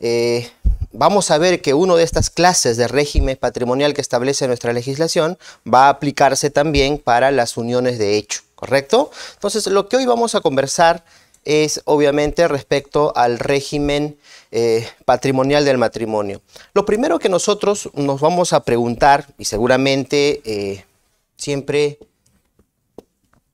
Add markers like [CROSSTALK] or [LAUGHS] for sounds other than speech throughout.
Eh, vamos a ver que una de estas clases de régimen patrimonial que establece nuestra legislación va a aplicarse también para las uniones de hecho, ¿correcto? Entonces, lo que hoy vamos a conversar es obviamente respecto al régimen eh, patrimonial del matrimonio. Lo primero que nosotros nos vamos a preguntar, y seguramente eh, siempre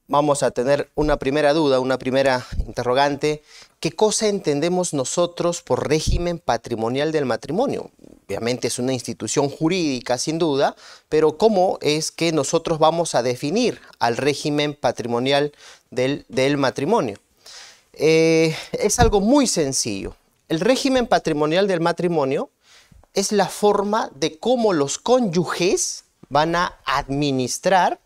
vamos a tener una primera duda, una primera interrogante, ¿Qué cosa entendemos nosotros por régimen patrimonial del matrimonio? Obviamente es una institución jurídica, sin duda, pero ¿cómo es que nosotros vamos a definir al régimen patrimonial del, matrimonio? Eh, es algo muy sencillo. El régimen patrimonial del matrimonio es la forma de cómo los cónyuges van a administrar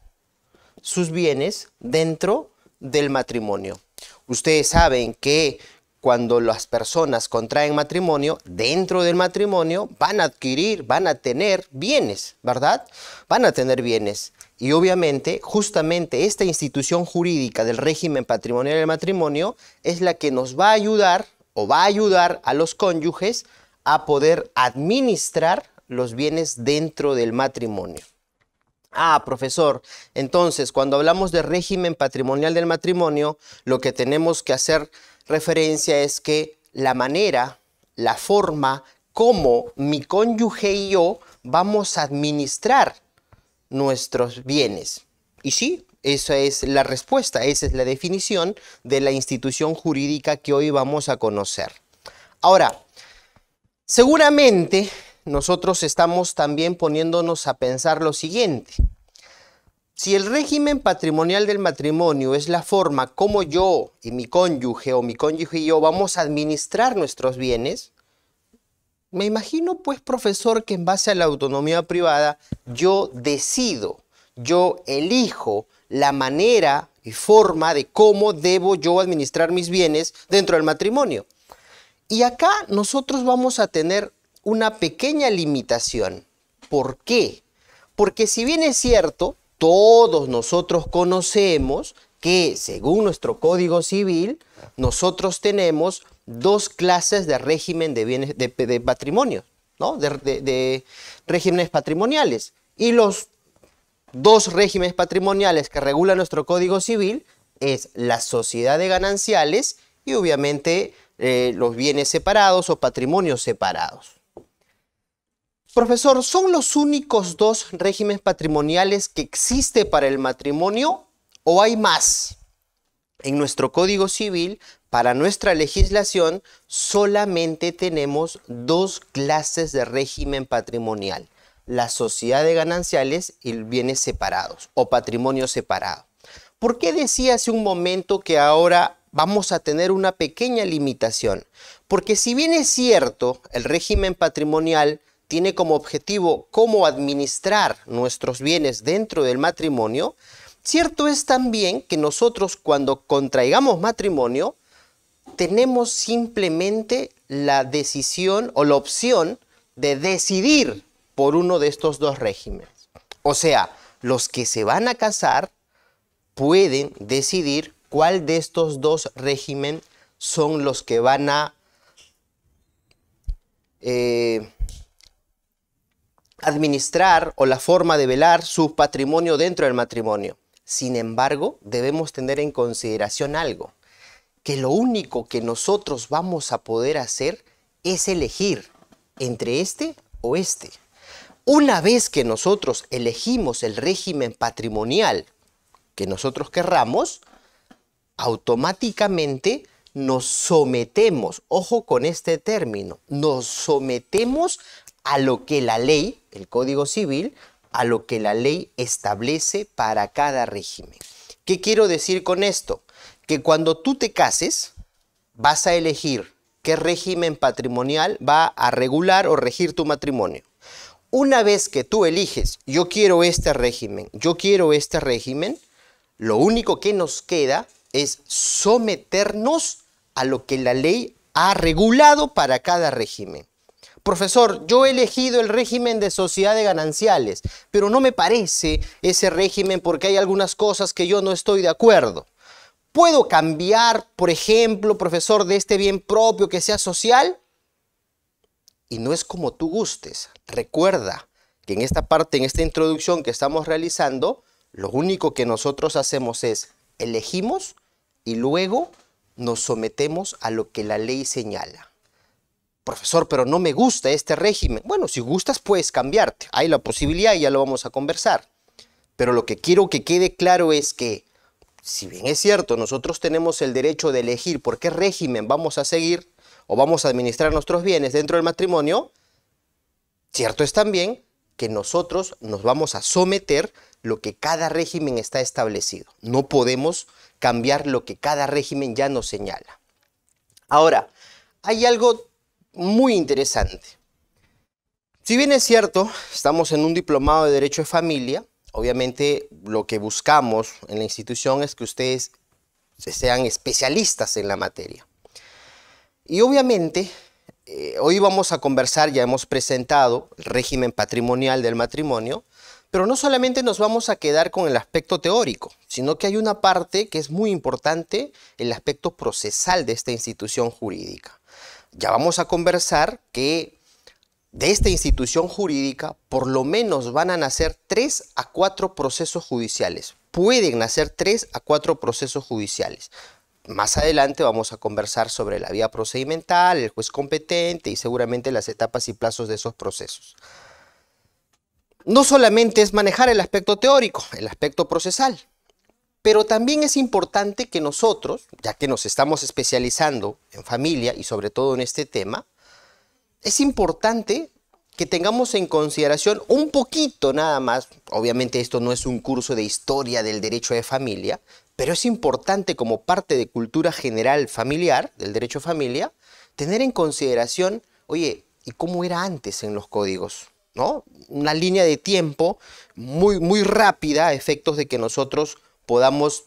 sus bienes dentro del matrimonio. Ustedes saben que cuando las personas contraen matrimonio, dentro del matrimonio van a adquirir, van a tener bienes, ¿verdad? Van a tener bienes. Y obviamente, justamente esta institución jurídica del régimen patrimonial del matrimonio es la que nos va a ayudar o va a ayudar a los cónyuges a poder administrar los bienes dentro del matrimonio. Ah, profesor, entonces cuando hablamos de régimen patrimonial del matrimonio, lo que tenemos que hacer referencia es que la manera, la forma, cómo mi cónyuge y yo vamos a administrar nuestros bienes. Y sí, esa es la respuesta, esa es la definición de la institución jurídica que hoy vamos a conocer. Ahora, seguramente nosotros estamos también poniéndonos a pensar lo siguiente. Si el régimen patrimonial del matrimonio es la forma como yo y mi cónyuge o mi cónyuge y yo vamos a administrar nuestros bienes, me imagino pues profesor que en base a la autonomía privada yo decido, yo elijo la manera y forma de cómo debo yo administrar mis bienes dentro del matrimonio. Y acá nosotros vamos a tener una pequeña limitación. ¿Por qué? Porque si bien es cierto, todos nosotros conocemos que según nuestro Código Civil, nosotros tenemos dos clases de régimen de bienes de, patrimonio, ¿no? De, regímenes patrimoniales. Y los dos regímenes patrimoniales que regula nuestro Código Civil es la sociedad de gananciales y obviamente eh, los bienes separados o patrimonios separados. Profesor, ¿son los únicos dos regímenes patrimoniales que existe para el matrimonio o hay más? En nuestro Código Civil, para nuestra legislación, solamente tenemos dos clases de régimen patrimonial, la sociedad de gananciales y bienes separados o patrimonio separado. ¿Por qué decía hace un momento que ahora vamos a tener una pequeña limitación? Porque si bien es cierto, el régimen patrimonial tiene como objetivo cómo administrar nuestros bienes dentro del matrimonio, cierto es también que nosotros cuando contraigamos matrimonio, tenemos simplemente la decisión o la opción de decidir por uno de estos dos regímenes. O sea, los que se van a casar pueden decidir cuál de estos dos regímenes son los que van a eh, administrar o la forma de velar su patrimonio dentro del matrimonio. Sin embargo, debemos tener en consideración algo, que lo único que nosotros vamos a poder hacer es elegir entre este o este. Una vez que nosotros elegimos el régimen patrimonial que nosotros querramos, automáticamente nos sometemos, ojo con este término, nos sometemos a lo que la ley, el Código Civil, a lo que la ley establece para cada régimen. ¿Qué quiero decir con esto? Que cuando tú te cases, vas a elegir qué régimen patrimonial va a regular o regir tu matrimonio. Una vez que tú eliges, yo quiero este régimen, yo quiero este régimen, lo único que nos queda es someternos a lo que la ley ha regulado para cada régimen profesor, yo he elegido el régimen de sociedad de gananciales, pero no me parece ese régimen porque hay algunas cosas que yo no estoy de acuerdo. ¿Puedo cambiar, por ejemplo, profesor, de este bien propio que sea social? Y no es como tú gustes. Recuerda que en esta parte, en esta introducción que estamos realizando, lo único que nosotros hacemos es elegimos y luego nos sometemos a lo que la ley señala profesor, pero no me gusta este régimen. Bueno, si gustas puedes cambiarte, hay la posibilidad y ya lo vamos a conversar. Pero lo que quiero que quede claro es que, si bien es cierto, nosotros tenemos el derecho de elegir por qué régimen vamos a seguir o vamos a administrar nuestros bienes dentro del matrimonio, cierto es también que nosotros nos vamos a someter lo que cada régimen está establecido. No podemos cambiar lo que cada régimen ya nos señala. Ahora, hay algo muy interesante. Si bien es cierto, estamos en un diplomado de Derecho de Familia, obviamente lo que buscamos en la institución es que ustedes sean especialistas en la materia. Y obviamente, eh, hoy vamos a conversar, ya hemos presentado el régimen patrimonial del matrimonio, pero no solamente nos vamos a quedar con el aspecto teórico, sino que hay una parte que es muy importante, el aspecto procesal de esta institución jurídica ya vamos a conversar que de esta institución jurídica por lo menos van a nacer tres a cuatro procesos judiciales. Pueden nacer tres a cuatro procesos judiciales. Más adelante vamos a conversar sobre la vía procedimental, el juez competente y seguramente las etapas y plazos de esos procesos. No solamente es manejar el aspecto teórico, el aspecto procesal, pero también es importante que nosotros, ya que nos estamos especializando en familia y sobre todo en este tema, es importante que tengamos en consideración un poquito nada más, obviamente esto no es un curso de historia del derecho de familia, pero es importante como parte de cultura general familiar, del derecho a familia, tener en consideración, oye, ¿y cómo era antes en los códigos? ¿No? Una línea de tiempo muy, muy rápida a efectos de que nosotros podamos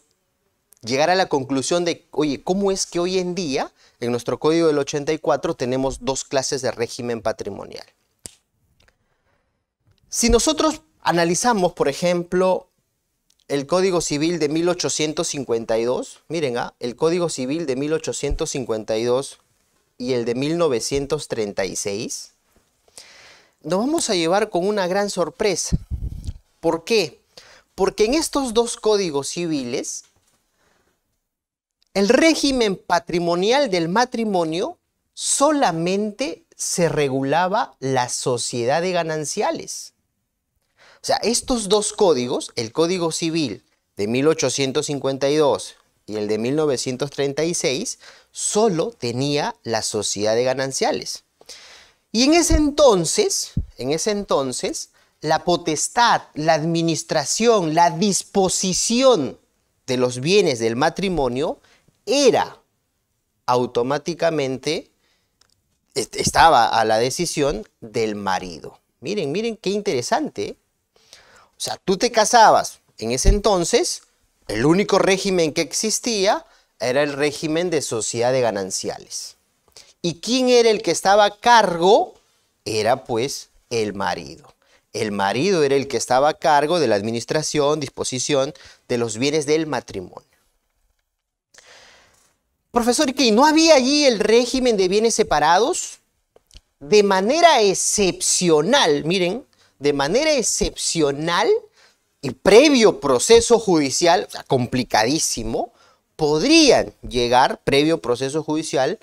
llegar a la conclusión de, oye, ¿cómo es que hoy en día en nuestro código del 84 tenemos dos clases de régimen patrimonial? Si nosotros analizamos, por ejemplo, el Código Civil de 1852, miren, ¿ah? el Código Civil de 1852 y el de 1936, nos vamos a llevar con una gran sorpresa. ¿Por qué? Porque en estos dos códigos civiles, el régimen patrimonial del matrimonio solamente se regulaba la sociedad de gananciales. O sea, estos dos códigos, el Código Civil de 1852 y el de 1936, solo tenía la sociedad de gananciales. Y en ese entonces, en ese entonces, la potestad, la administración, la disposición de los bienes del matrimonio era automáticamente, estaba a la decisión del marido. Miren, miren qué interesante. O sea, tú te casabas en ese entonces, el único régimen que existía era el régimen de sociedad de gananciales. ¿Y quién era el que estaba a cargo? Era pues el marido. El marido era el que estaba a cargo de la administración, disposición de los bienes del matrimonio. Profesor, ¿y no había allí el régimen de bienes separados? De manera excepcional, miren, de manera excepcional y previo proceso judicial, o sea, complicadísimo, podrían llegar, previo proceso judicial,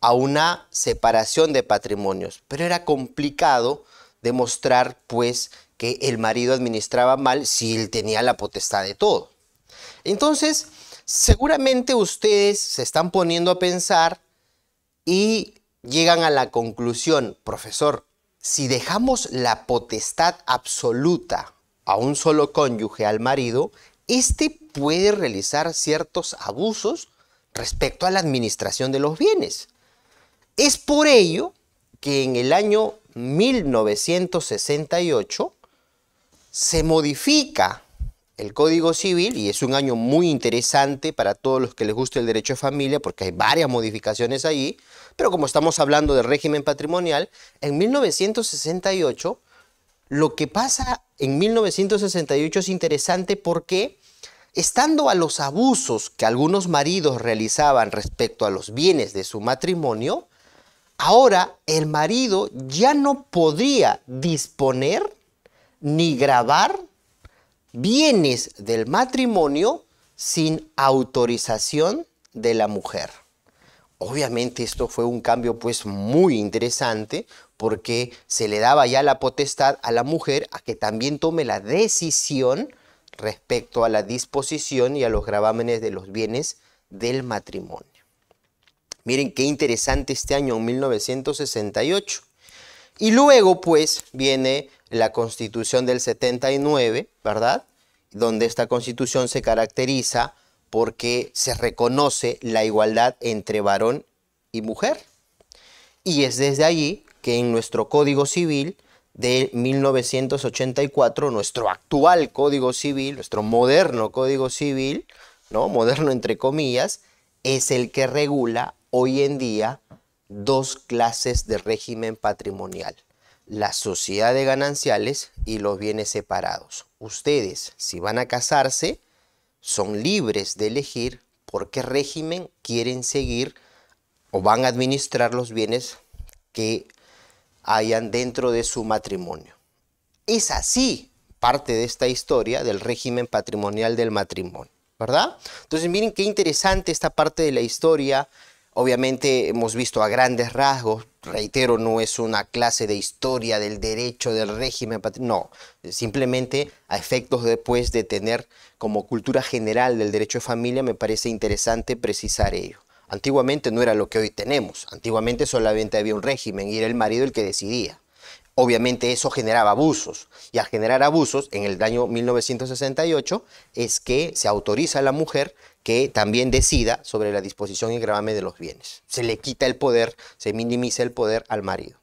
a una separación de patrimonios. Pero era complicado demostrar pues que el marido administraba mal si él tenía la potestad de todo. Entonces, seguramente ustedes se están poniendo a pensar y llegan a la conclusión, profesor, si dejamos la potestad absoluta a un solo cónyuge, al marido, este puede realizar ciertos abusos respecto a la administración de los bienes. Es por ello que en el año 1968 se modifica el Código Civil y es un año muy interesante para todos los que les guste el derecho de familia porque hay varias modificaciones allí, pero como estamos hablando del régimen patrimonial, en 1968 lo que pasa en 1968 es interesante porque estando a los abusos que algunos maridos realizaban respecto a los bienes de su matrimonio, Ahora el marido ya no podría disponer ni grabar bienes del matrimonio sin autorización de la mujer. Obviamente esto fue un cambio pues muy interesante porque se le daba ya la potestad a la mujer a que también tome la decisión respecto a la disposición y a los gravámenes de los bienes del matrimonio. Miren qué interesante este año, 1968. Y luego, pues, viene la constitución del 79, ¿verdad? Donde esta constitución se caracteriza porque se reconoce la igualdad entre varón y mujer. Y es desde allí que en nuestro Código Civil de 1984, nuestro actual Código Civil, nuestro moderno Código Civil, ¿no? Moderno entre comillas, es el que regula hoy en día dos clases de régimen patrimonial, la sociedad de gananciales y los bienes separados. Ustedes, si van a casarse, son libres de elegir por qué régimen quieren seguir o van a administrar los bienes que hayan dentro de su matrimonio. Es así parte de esta historia del régimen patrimonial del matrimonio, ¿verdad? Entonces miren qué interesante esta parte de la historia Obviamente hemos visto a grandes rasgos, reitero, no es una clase de historia del derecho del régimen, no, simplemente a efectos después de tener como cultura general del derecho de familia me parece interesante precisar ello. Antiguamente no era lo que hoy tenemos, antiguamente solamente había un régimen y era el marido el que decidía. Obviamente eso generaba abusos y al generar abusos en el año 1968 es que se autoriza a la mujer que también decida sobre la disposición y gravamen de los bienes. Se le quita el poder, se minimiza el poder al marido.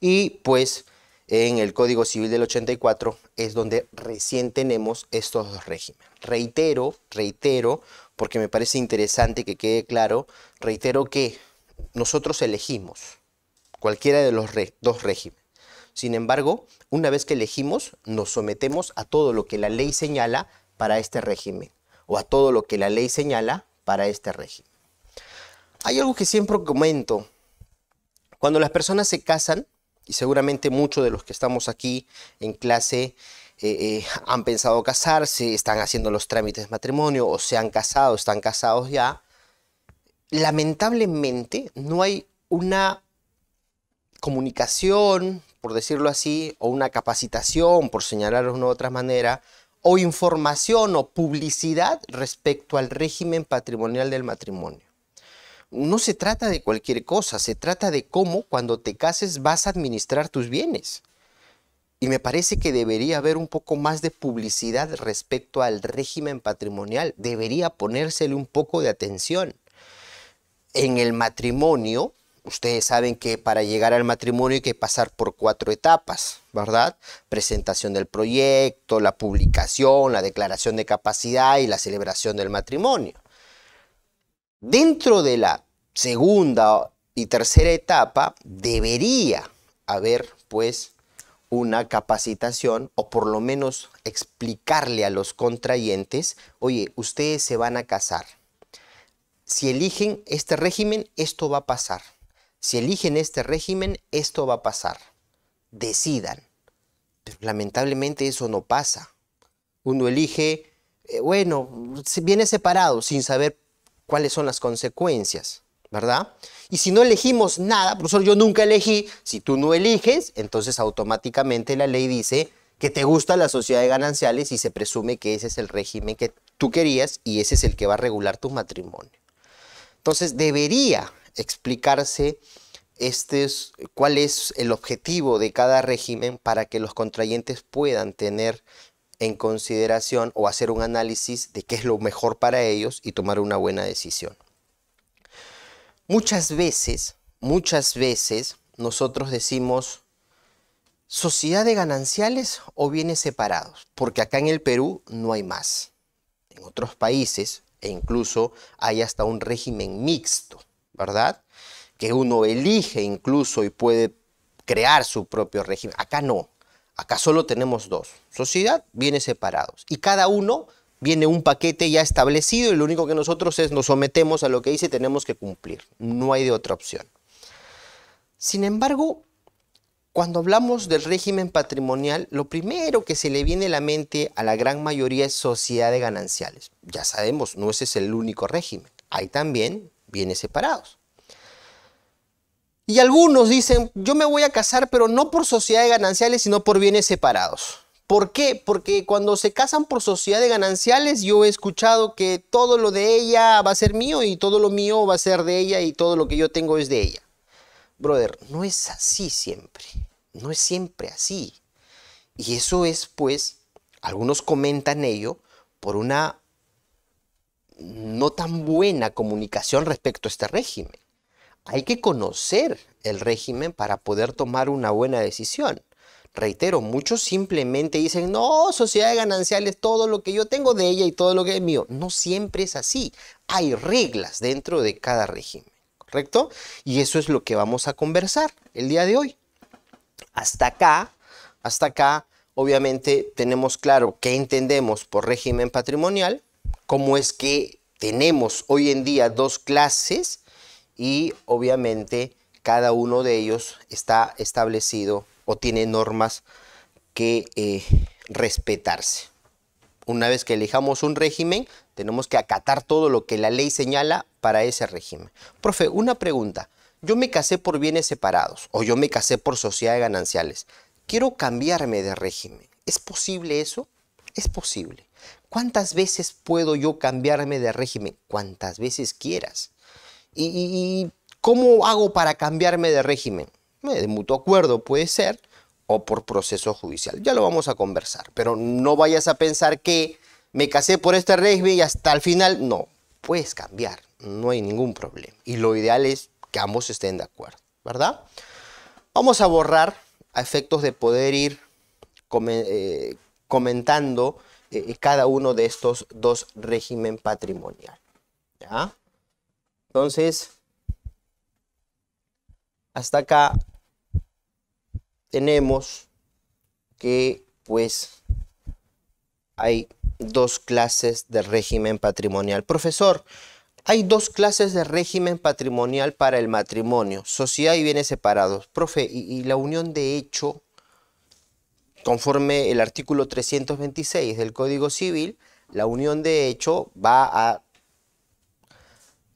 Y pues en el Código Civil del 84 es donde recién tenemos estos dos regímenes. Reitero, reitero, porque me parece interesante que quede claro, reitero que nosotros elegimos cualquiera de los dos regímenes. Sin embargo, una vez que elegimos, nos sometemos a todo lo que la ley señala para este régimen o a todo lo que la ley señala para este régimen. Hay algo que siempre comento. Cuando las personas se casan, y seguramente muchos de los que estamos aquí en clase eh, eh, han pensado casarse, están haciendo los trámites de matrimonio o se han casado, están casados ya, lamentablemente no hay una comunicación, por decirlo así, o una capacitación, por señalarlo de una u otra manera, o información o publicidad respecto al régimen patrimonial del matrimonio. No se trata de cualquier cosa, se trata de cómo cuando te cases vas a administrar tus bienes. Y me parece que debería haber un poco más de publicidad respecto al régimen patrimonial, debería ponérsele un poco de atención. En el matrimonio Ustedes saben que para llegar al matrimonio hay que pasar por cuatro etapas, ¿verdad? Presentación del proyecto, la publicación, la declaración de capacidad y la celebración del matrimonio. Dentro de la segunda y tercera etapa debería haber pues una capacitación o por lo menos explicarle a los contrayentes, oye, ustedes se van a casar. Si eligen este régimen, esto va a pasar. Si eligen este régimen, esto va a pasar. Decidan. Pero lamentablemente eso no pasa. Uno elige, eh, bueno, viene separado sin saber cuáles son las consecuencias, ¿verdad? Y si no elegimos nada, profesor, yo nunca elegí, si tú no eliges, entonces automáticamente la ley dice que te gusta la sociedad de gananciales y se presume que ese es el régimen que tú querías y ese es el que va a regular tu matrimonio. Entonces debería explicarse este cuál es el objetivo de cada régimen para que los contrayentes puedan tener en consideración o hacer un análisis de qué es lo mejor para ellos y tomar una buena decisión. Muchas veces, muchas veces nosotros decimos sociedad de gananciales o bienes separados, porque acá en el Perú no hay más. En otros países e incluso hay hasta un régimen mixto ¿verdad? Que uno elige incluso y puede crear su propio régimen. Acá no, acá solo tenemos dos. Sociedad, viene separados. Y cada uno viene un paquete ya establecido y lo único que nosotros es nos sometemos a lo que dice y tenemos que cumplir. No hay de otra opción. Sin embargo, cuando hablamos del régimen patrimonial, lo primero que se le viene a la mente a la gran mayoría es sociedad de gananciales. Ya sabemos, no ese es el único régimen. Hay también bienes separados. Y algunos dicen, yo me voy a casar, pero no por sociedad de gananciales, sino por bienes separados. ¿Por qué? Porque cuando se casan por sociedad de gananciales, yo he escuchado que todo lo de ella va a ser mío y todo lo mío va a ser de ella y todo lo que yo tengo es de ella. Brother, no es así siempre. No es siempre así. Y eso es, pues, algunos comentan ello por una no tan buena comunicación respecto a este régimen. Hay que conocer el régimen para poder tomar una buena decisión. Reitero, muchos simplemente dicen, no, sociedad de gananciales, todo lo que yo tengo de ella y todo lo que es mío. No siempre es así. Hay reglas dentro de cada régimen, ¿correcto? Y eso es lo que vamos a conversar el día de hoy. Hasta acá, hasta acá, obviamente tenemos claro qué entendemos por régimen patrimonial, cómo es que tenemos hoy en día dos clases y obviamente cada uno de ellos está establecido o tiene normas que eh, respetarse. Una vez que elijamos un régimen, tenemos que acatar todo lo que la ley señala para ese régimen. Profe, una pregunta. Yo me casé por bienes separados o yo me casé por sociedad de gananciales. Quiero cambiarme de régimen. ¿Es posible eso? Es posible. ¿Cuántas veces puedo yo cambiarme de régimen? Cuántas veces quieras. ¿Y, ¿Y, cómo hago para cambiarme de régimen? De mutuo acuerdo puede ser o por proceso judicial. Ya lo vamos a conversar, pero no vayas a pensar que me casé por este régimen y hasta el final no. Puedes cambiar, no hay ningún problema. Y lo ideal es que ambos estén de acuerdo, ¿verdad? Vamos a borrar a efectos de poder ir eh, comentando eh, eh, cada uno de estos dos régimen patrimonial. Entonces, hasta acá tenemos que pues hay dos clases de régimen patrimonial. Profesor, hay dos clases de régimen patrimonial para el matrimonio, sociedad y bienes separados. Profe, y la unión de hecho? Conforme el artículo 326 del Código Civil, la unión de hecho va a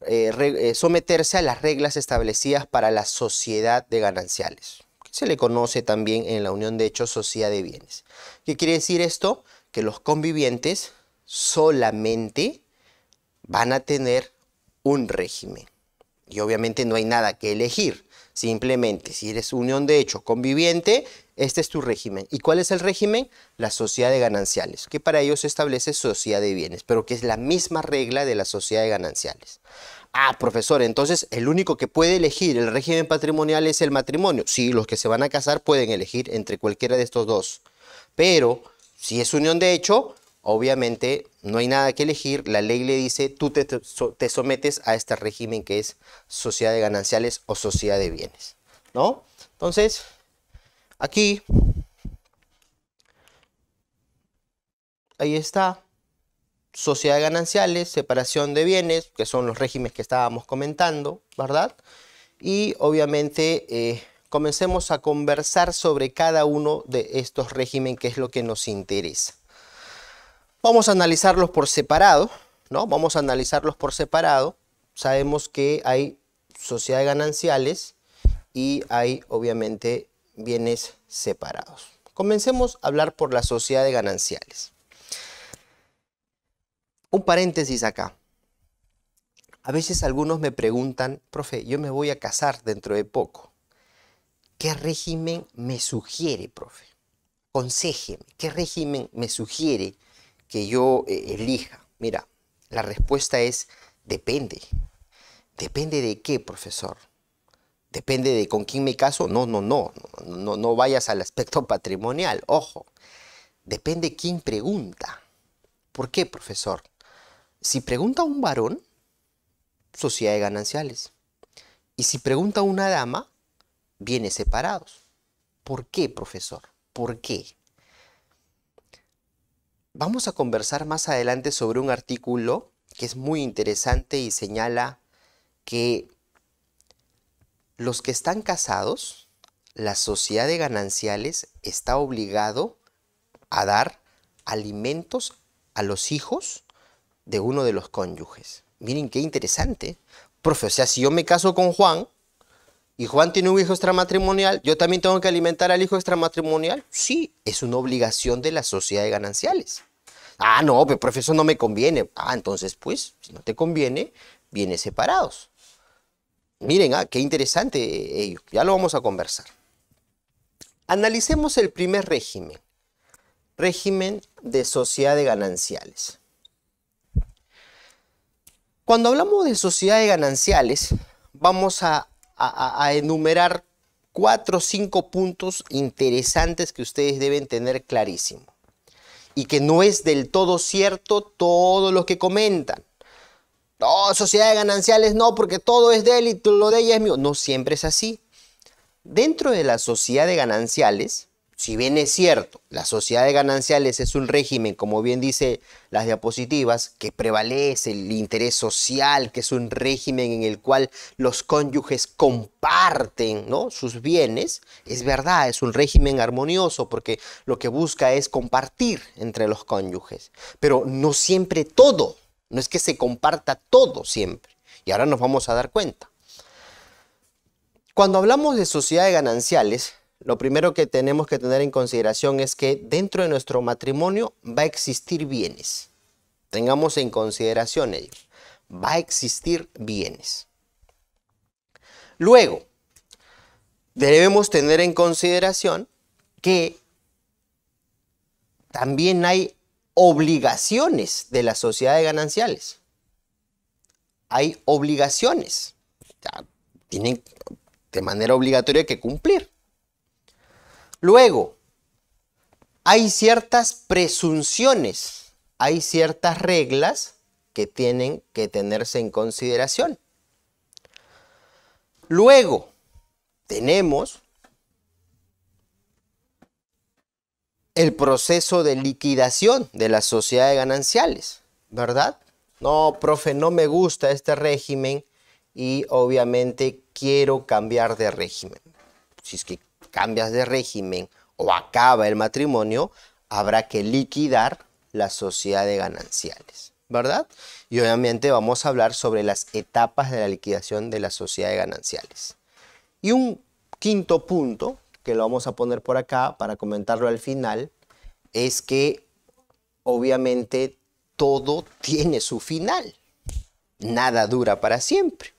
eh, eh, someterse a las reglas establecidas para la sociedad de gananciales, se le conoce también en la unión de hecho sociedad de bienes. ¿Qué quiere decir esto? Que los convivientes solamente van a tener un régimen. Y obviamente no hay nada que elegir. Simplemente, si eres unión de hecho conviviente, este es tu régimen. ¿Y cuál es el régimen? La sociedad de gananciales, que para ellos se establece sociedad de bienes, pero que es la misma regla de la sociedad de gananciales. Ah, profesor, entonces el único que puede elegir el régimen patrimonial es el matrimonio. Sí, los que se van a casar pueden elegir entre cualquiera de estos dos. Pero si es unión de hecho, obviamente no hay nada que elegir. La ley le dice, tú te, te sometes a este régimen que es sociedad de gananciales o sociedad de bienes. ¿No? Entonces, aquí. Ahí está. Sociedad de gananciales, separación de bienes, que son los regímenes que estábamos comentando, ¿verdad? Y obviamente eh, comencemos a conversar sobre cada uno de estos regímenes, que es lo que nos interesa. Vamos a analizarlos por separado, ¿no? Vamos a analizarlos por separado. Sabemos que hay sociedades gananciales y hay obviamente bienes separados. Comencemos a hablar por la sociedad de gananciales. Un paréntesis acá. A veces algunos me preguntan, profe, yo me voy a casar dentro de poco. ¿Qué régimen me sugiere, profe? Consejeme, ¿qué régimen me sugiere que yo eh, elija? Mira, la respuesta es depende. ¿Depende de qué, profesor? depende de con quién me caso. No, no, no, no, no vayas al aspecto [LAUGHS] patrimonial, ojo. Depende quién pregunta. ¿Por qué, profesor? Si pregunta un varón, de gananciales. Y si pregunta una dama, bienes separados. ¿Por qué, profesor? ¿Por qué? Vamos a conversar más adelante sobre un artículo que es muy interesante y señala que los que están casados, la sociedad de gananciales está obligado a dar alimentos a los hijos de uno de los cónyuges. Miren qué interesante. Profe, o sea, si yo me caso con Juan y Juan tiene un hijo extramatrimonial, ¿yo también tengo que alimentar al hijo extramatrimonial? Sí, es una obligación de la sociedad de gananciales. Ah, no, pero profe, no me conviene. Ah, entonces, pues, si no te conviene, vienes separados. Miren, ah, qué interesante eh, ello. Ya lo vamos a conversar. Analicemos el primer régimen. Régimen de sociedad de gananciales. Cuando hablamos de sociedad de gananciales, vamos a enumerar cuatro o cinco puntos interesantes que ustedes deben tener clarísimo. Y que no es del todo cierto todo lo que comentan oh, de gananciales no, porque todo es de él y lo de ella es mío. No siempre es así. Dentro de la sociedad de gananciales, si bien es cierto, la sociedad de gananciales es un régimen, como bien dice las diapositivas, que prevalece el interés social, que es un régimen en el cual los cónyuges comparten ¿no? sus bienes, es verdad, es un régimen armonioso porque lo que busca es compartir entre los cónyuges, pero no siempre todo no es que se comparta todo siempre. Y ahora nos vamos a dar cuenta. Cuando hablamos de sociedad gananciales, lo primero que tenemos que tener en consideración es que dentro de nuestro matrimonio va a existir bienes. Tengamos en consideración ello. Va a existir bienes. Luego, debemos tener en consideración que también hay obligaciones de las sociedades gananciales. Hay obligaciones. tienen de manera obligatoria que cumplir. Luego, hay ciertas presunciones, hay ciertas reglas que tienen que tenerse en consideración. Luego, tenemos el proceso de liquidación de la sociedad de gananciales, ¿verdad? No, profe, no me gusta este régimen y obviamente quiero cambiar de régimen. Si es que cambias de régimen o acaba el matrimonio, habrá que liquidar la sociedad de gananciales, ¿verdad? Y obviamente vamos a hablar sobre las etapas de la liquidación de la sociedad de gananciales. Y un quinto punto que lo vamos a poner por acá para comentarlo al final, es que obviamente todo tiene su final. Nada dura para siempre.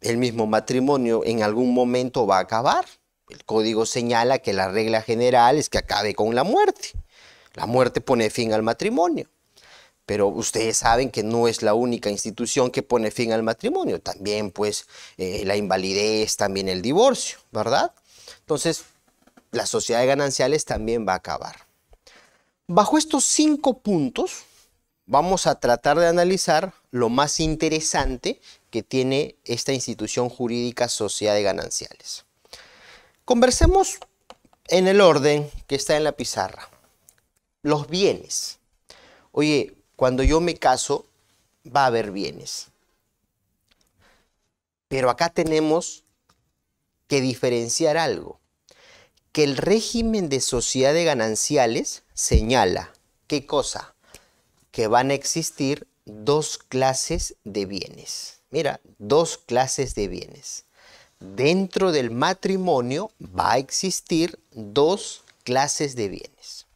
El mismo matrimonio en algún momento va a acabar. El código señala que la regla general es que acabe con la muerte. La muerte pone fin al matrimonio. Pero ustedes saben que no es la única institución que pone fin al matrimonio. También pues eh, la invalidez, también el divorcio, ¿verdad? Entonces, la sociedad de gananciales también va a acabar. Bajo estos cinco puntos, vamos a tratar de analizar lo más interesante que tiene esta institución jurídica sociedad de gananciales. Conversemos en el orden que está en la pizarra. Los bienes. Oye, cuando yo me caso, va a haber bienes. Pero acá tenemos que diferenciar algo, que el régimen de sociedad de gananciales señala, ¿qué cosa? Que van a existir dos clases de bienes. Mira, dos clases de bienes. Dentro del matrimonio va a existir dos clases de bienes.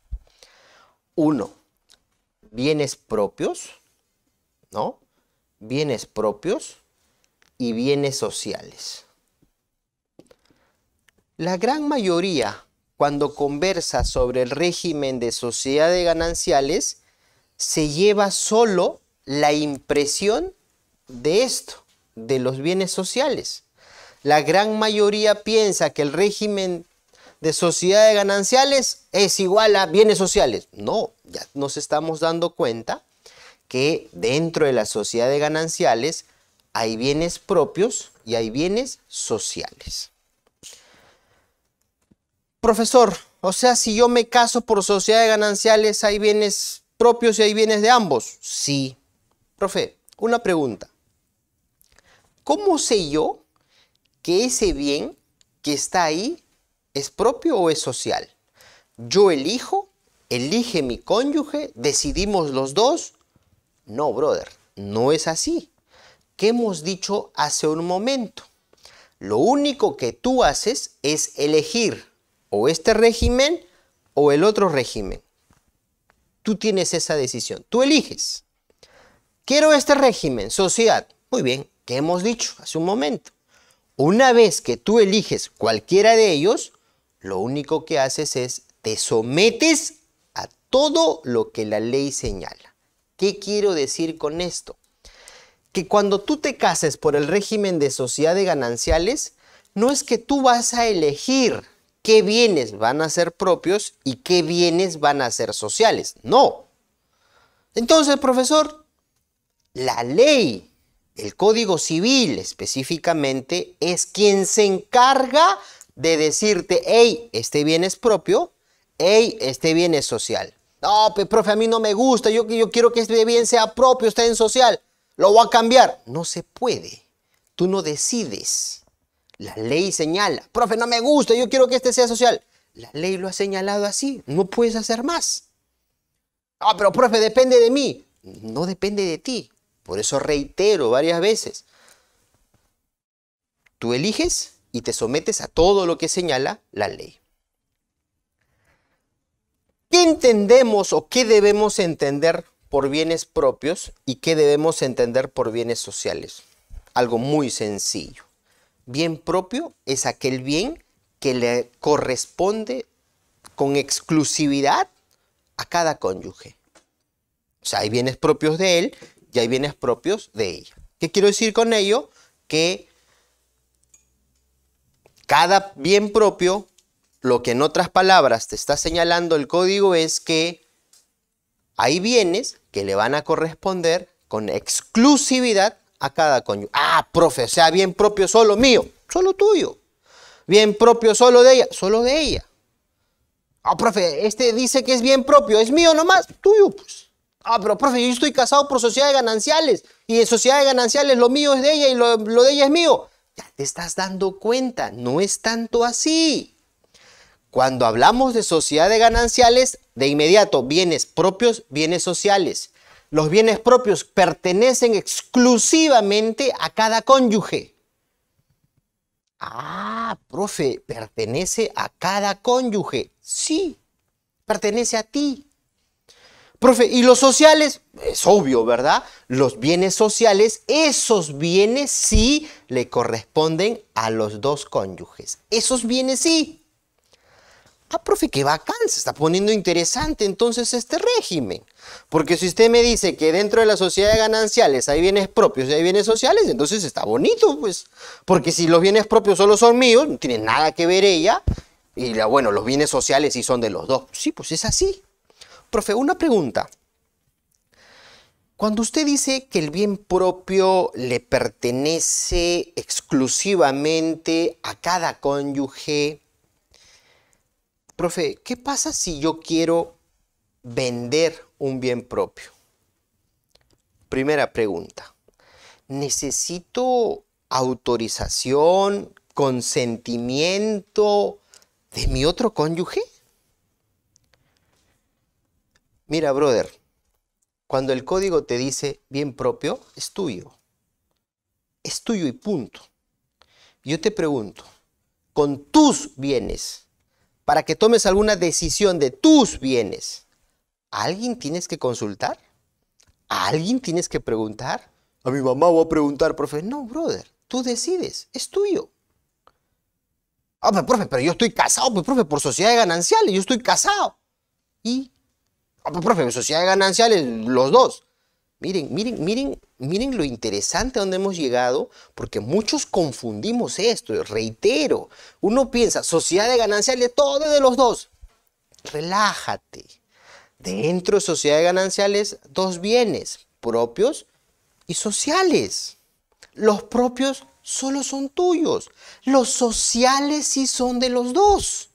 Uno, bienes propios, ¿no? Bienes propios y bienes sociales. La gran mayoría, cuando conversa sobre el régimen de sociedades gananciales, se lleva solo la impresión de esto, de los bienes sociales. La gran mayoría piensa que el régimen de sociedades gananciales es igual a bienes sociales. No, ya nos estamos dando cuenta que dentro de la sociedad de gananciales hay bienes propios y hay bienes sociales profesor, o sea, si yo me caso por sociedad de gananciales, hay bienes propios y hay bienes de ambos. Sí. Profe, una pregunta. ¿Cómo sé yo que ese bien que está ahí es propio o es social? Yo elijo, elige mi cónyuge, decidimos los dos. No, brother, no es así. ¿Qué hemos dicho hace un momento? Lo único que tú haces es elegir o este régimen o el otro régimen. Tú tienes esa decisión, tú eliges. Quiero este régimen, sociedad. Muy bien, ¿qué hemos dicho hace un momento? Una vez que tú eliges cualquiera de ellos, lo único que haces es te sometes a todo lo que la ley señala. ¿Qué quiero decir con esto? Que cuando tú te cases por el régimen de sociedad de gananciales, no es que tú vas a elegir qué bienes van a ser propios y qué bienes van a ser sociales. No. Entonces, profesor, la ley, el Código Civil específicamente, es quien se encarga de decirte, hey, este bien es propio, hey, este bien es social. No, pero, profe, a mí no me gusta, yo, yo quiero que este bien sea propio, está en social, lo voy a cambiar. No se puede, tú no decides. La ley señala, profe, no me gusta, yo quiero que este sea social. La ley lo ha señalado así, no puedes hacer más. Ah, pero profe, depende de mí. No depende de ti. Por eso reitero varias veces. Tú eliges y te sometes a todo lo que señala la ley. ¿Qué entendemos o qué debemos entender por bienes propios y qué debemos entender por bienes sociales? Algo muy sencillo. Bien propio es aquel bien que le corresponde con exclusividad a cada cónyuge. O sea, hay bienes propios de él y hay bienes propios de ella. ¿Qué quiero decir con ello? Que cada bien propio, lo que en otras palabras te está señalando el código es que hay bienes que le van a corresponder con exclusividad a cada cónyuge. Ah, profe, o sea, bien propio solo mío, solo tuyo. Bien propio solo de ella, solo de ella. Ah, profe, este dice que es bien propio, es mío nomás, tuyo pues. Ah, pero profe, yo estoy casado por sociedad gananciales y en sociedad gananciales lo mío es de ella y lo, lo de ella es mío. Ya te estás dando cuenta, no es tanto así. Cuando hablamos de sociedad de gananciales, de inmediato, bienes propios, bienes sociales los bienes propios pertenecen exclusivamente a cada cónyuge. Ah, profe, pertenece a cada cónyuge. Sí, pertenece a ti. Profe, ¿y los sociales? Es obvio, ¿verdad? Los bienes sociales, esos bienes sí le corresponden a los dos cónyuges. Esos bienes sí. Ah, profe, qué bacán. se está poniendo interesante entonces este régimen. Porque si usted me dice que dentro de la sociedad de gananciales hay bienes propios y hay bienes sociales, entonces está bonito, pues. Porque si los bienes propios solo son míos, no tiene nada que ver ella. Y la, bueno, los bienes sociales sí son de los dos. Sí, pues es así. Profe, una pregunta. Cuando usted dice que el bien propio le pertenece exclusivamente a cada cónyuge, profe, ¿qué pasa si yo quiero vender un bien propio? Primera pregunta. ¿Necesito autorización, consentimiento de mi otro cónyuge? Mira, brother, cuando el código te dice bien propio, es tuyo. Es tuyo y punto. Yo te pregunto, con tus bienes, para que tomes alguna decisión de tus bienes, alguien tienes que consultar? ¿A alguien tienes que preguntar? A mi mamá voy a preguntar, profe. No, brother, tú decides, es tuyo. Ah, pero pues, profe, pero yo estoy casado, pues, profe, por sociedad gananciales, yo estoy casado. Y, ah, pero pues, profe, sociedad de gananciales, los dos. Miren, miren, miren, miren lo interesante a donde hemos llegado, porque muchos confundimos esto, reitero. Uno piensa, sociedad de gananciales, todo de los dos. Relájate dentro de sociedades gananciales dos bienes, propios y sociales. Los propios solo son tuyos, los sociales sí son de los dos.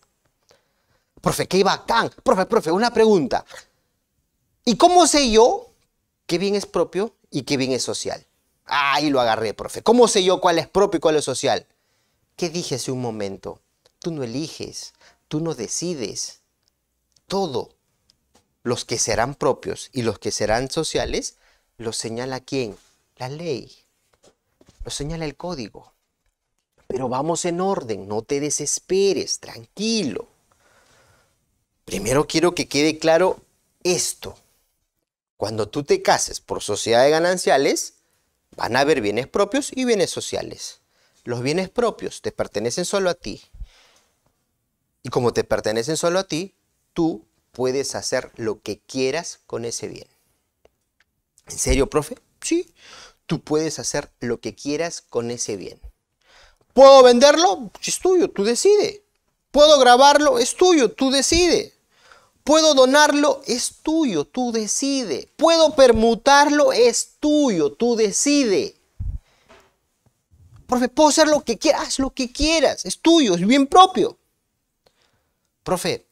Profe, qué bacán. Profe, profe, una pregunta. ¿Y cómo sé yo qué bien es propio y qué bien es social? Ahí lo agarré, profe. ¿Cómo sé yo cuál es propio y cuál es social? ¿Qué dije hace un momento? Tú no eliges, tú no decides. Todo los que serán propios y los que serán sociales, los señala quién? La ley. Los señala el código. Pero vamos en orden, no te desesperes, tranquilo. Primero quiero que quede claro esto. Cuando tú te cases por sociedad de gananciales, van a haber bienes propios y bienes sociales. Los bienes propios te pertenecen solo a ti. Y como te pertenecen solo a ti, tú puedes hacer lo que quieras con ese bien. ¿En serio, profe? Sí, tú puedes hacer lo que quieras con ese bien. ¿Puedo venderlo? Es tuyo, tú decide. ¿Puedo grabarlo? Es tuyo, tú decide. ¿Puedo donarlo? Es tuyo, tú decide. ¿Puedo permutarlo? Es tuyo, tú decide. Profe, puedo hacer lo que quieras, haz lo que quieras, es tuyo, es bien propio. Profe,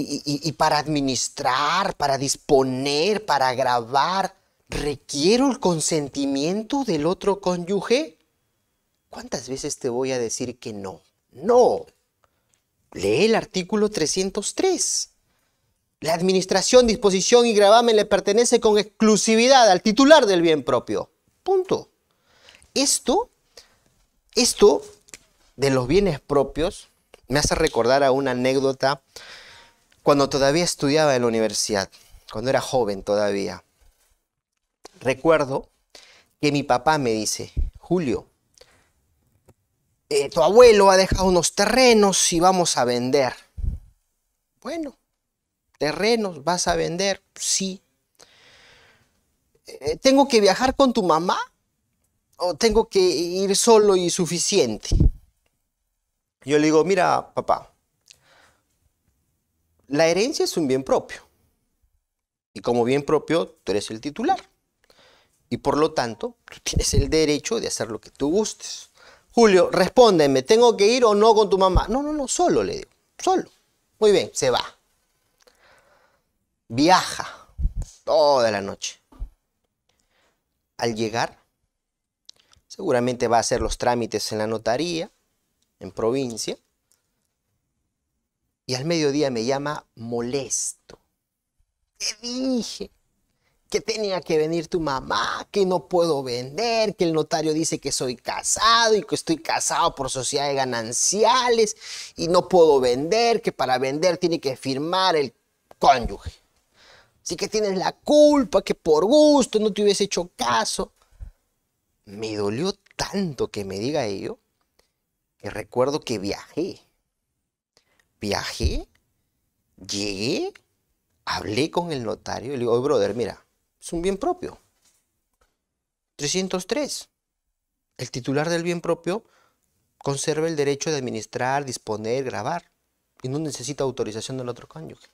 y, para administrar, para disponer, para grabar, ¿requiero el consentimiento del otro cónyuge? ¿Cuántas veces te voy a decir que no? No. Lee el artículo 303. La administración, disposición y gravamen le pertenece con exclusividad al titular del bien propio. Punto. Esto, esto de los bienes propios me hace recordar a una anécdota cuando todavía estudiaba en la universidad, cuando era joven todavía. Recuerdo que mi papá me dice, Julio, eh, tu abuelo ha dejado unos terrenos y vamos a vender. Bueno, terrenos, vas a vender, sí. Eh, ¿Tengo que viajar con tu mamá? ¿O tengo que ir solo y suficiente? Yo le digo, mira, papá, la herencia es un bien propio. Y como bien propio, tú eres el titular. Y por lo tanto, tienes el derecho de hacer lo que tú gustes. Julio, respóndeme, ¿tengo que ir o no con tu mamá? No, no, no, solo le digo, solo. Muy bien, se va. Viaja toda la noche. Al llegar, seguramente va a hacer los trámites en la notaría, en provincia, y al mediodía me llama molesto. Te dije que tenía que venir tu mamá, que no puedo vender, que el notario dice que soy casado y que estoy casado por sociedad gananciales y no puedo vender, que para vender tiene que firmar el cónyuge. Así que tienes la culpa, que por gusto no te hubiese hecho caso. Me dolió tanto que me diga ello que recuerdo que viajé viajé, llegué, hablé con el notario y le digo, oye, brother, mira, es un bien propio. 303. El titular del bien propio conserva el derecho de administrar, disponer, grabar y no necesita autorización del otro cónyuge.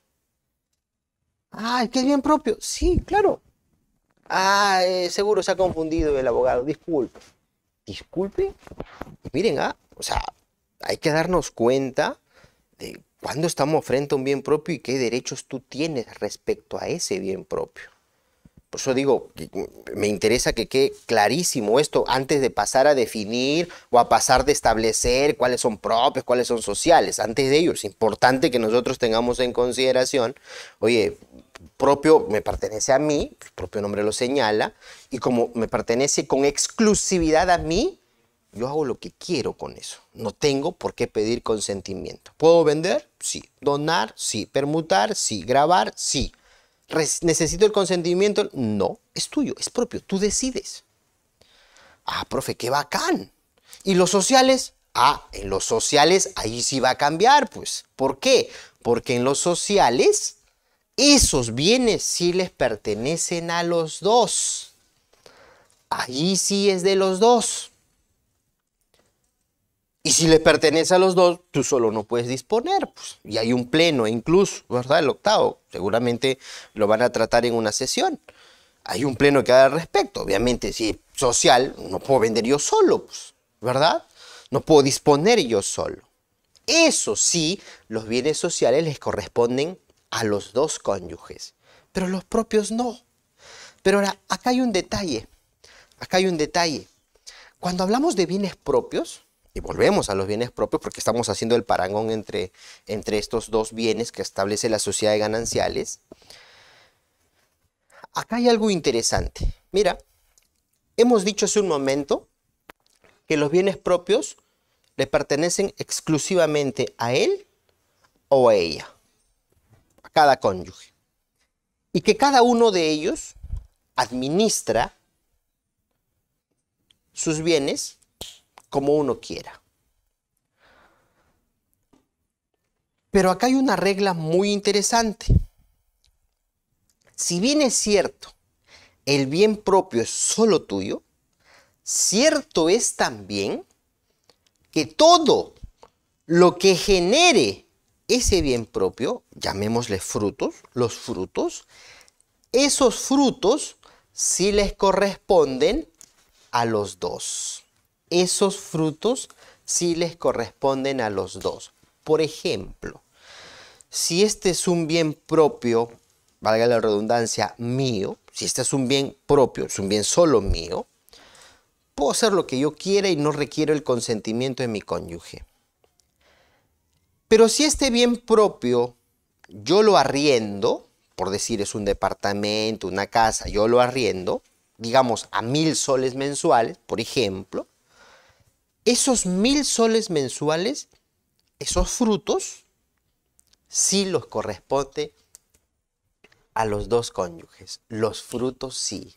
Ah, es que es bien propio. Sí, claro. Ah, eh, seguro se ha confundido el abogado. Disculpe. Disculpe. Miren, ah, o sea, hay que darnos cuenta de cuándo estamos frente a un bien propio y qué derechos tú tienes respecto a ese bien propio. Por eso digo, me interesa que quede clarísimo esto antes de pasar a definir o a pasar de establecer cuáles son propios, cuáles son sociales. Antes de ello, es importante que nosotros tengamos en consideración, oye, propio me pertenece a mí, el propio nombre lo señala, y como me pertenece con exclusividad a mí, yo hago lo que quiero con eso. No tengo por qué pedir consentimiento. ¿Puedo vender? Sí. ¿Donar? Sí. ¿Permutar? Sí. ¿Grabar? Sí. ¿Necesito el consentimiento? No. Es tuyo, es propio. Tú decides. Ah, profe, qué bacán. ¿Y los sociales? Ah, en los sociales ahí sí va a cambiar, pues. ¿Por qué? Porque en los sociales esos bienes sí les pertenecen a los dos. Allí sí es de los dos. Y si le pertenece a los dos, tú solo no puedes disponer. Pues, y hay un pleno, incluso, ¿verdad? El octavo, seguramente lo van a tratar en una sesión. Hay un pleno que dar al respecto. Obviamente, si es social, no puedo vender yo solo, pues, ¿verdad? No puedo disponer yo solo. Eso sí, los bienes sociales les corresponden a los dos cónyuges, pero los propios no. Pero ahora, acá hay un detalle. Acá hay un detalle. Cuando hablamos de bienes propios, y volvemos a los bienes propios porque estamos haciendo el parangón entre, entre estos dos bienes que establece la sociedad de gananciales. Acá hay algo interesante. Mira, hemos dicho hace un momento que los bienes propios le pertenecen exclusivamente a él o a ella, a cada cónyuge. Y que cada uno de ellos administra sus bienes como uno quiera. Pero acá hay una regla muy interesante. Si bien es cierto, el bien propio es solo tuyo, cierto es también que todo lo que genere ese bien propio, llamémosle frutos, los frutos, esos frutos sí les corresponden a los dos esos frutos sí les corresponden a los dos. Por ejemplo, si este es un bien propio, valga la redundancia, mío, si este es un bien propio, es un bien solo mío, puedo hacer lo que yo quiera y no requiero el consentimiento de mi cónyuge. Pero si este bien propio yo lo arriendo, por decir es un departamento, una casa, yo lo arriendo, digamos a mil soles mensuales, por ejemplo, esos mil soles mensuales, esos frutos, sí los corresponde a los dos cónyuges. Los frutos sí.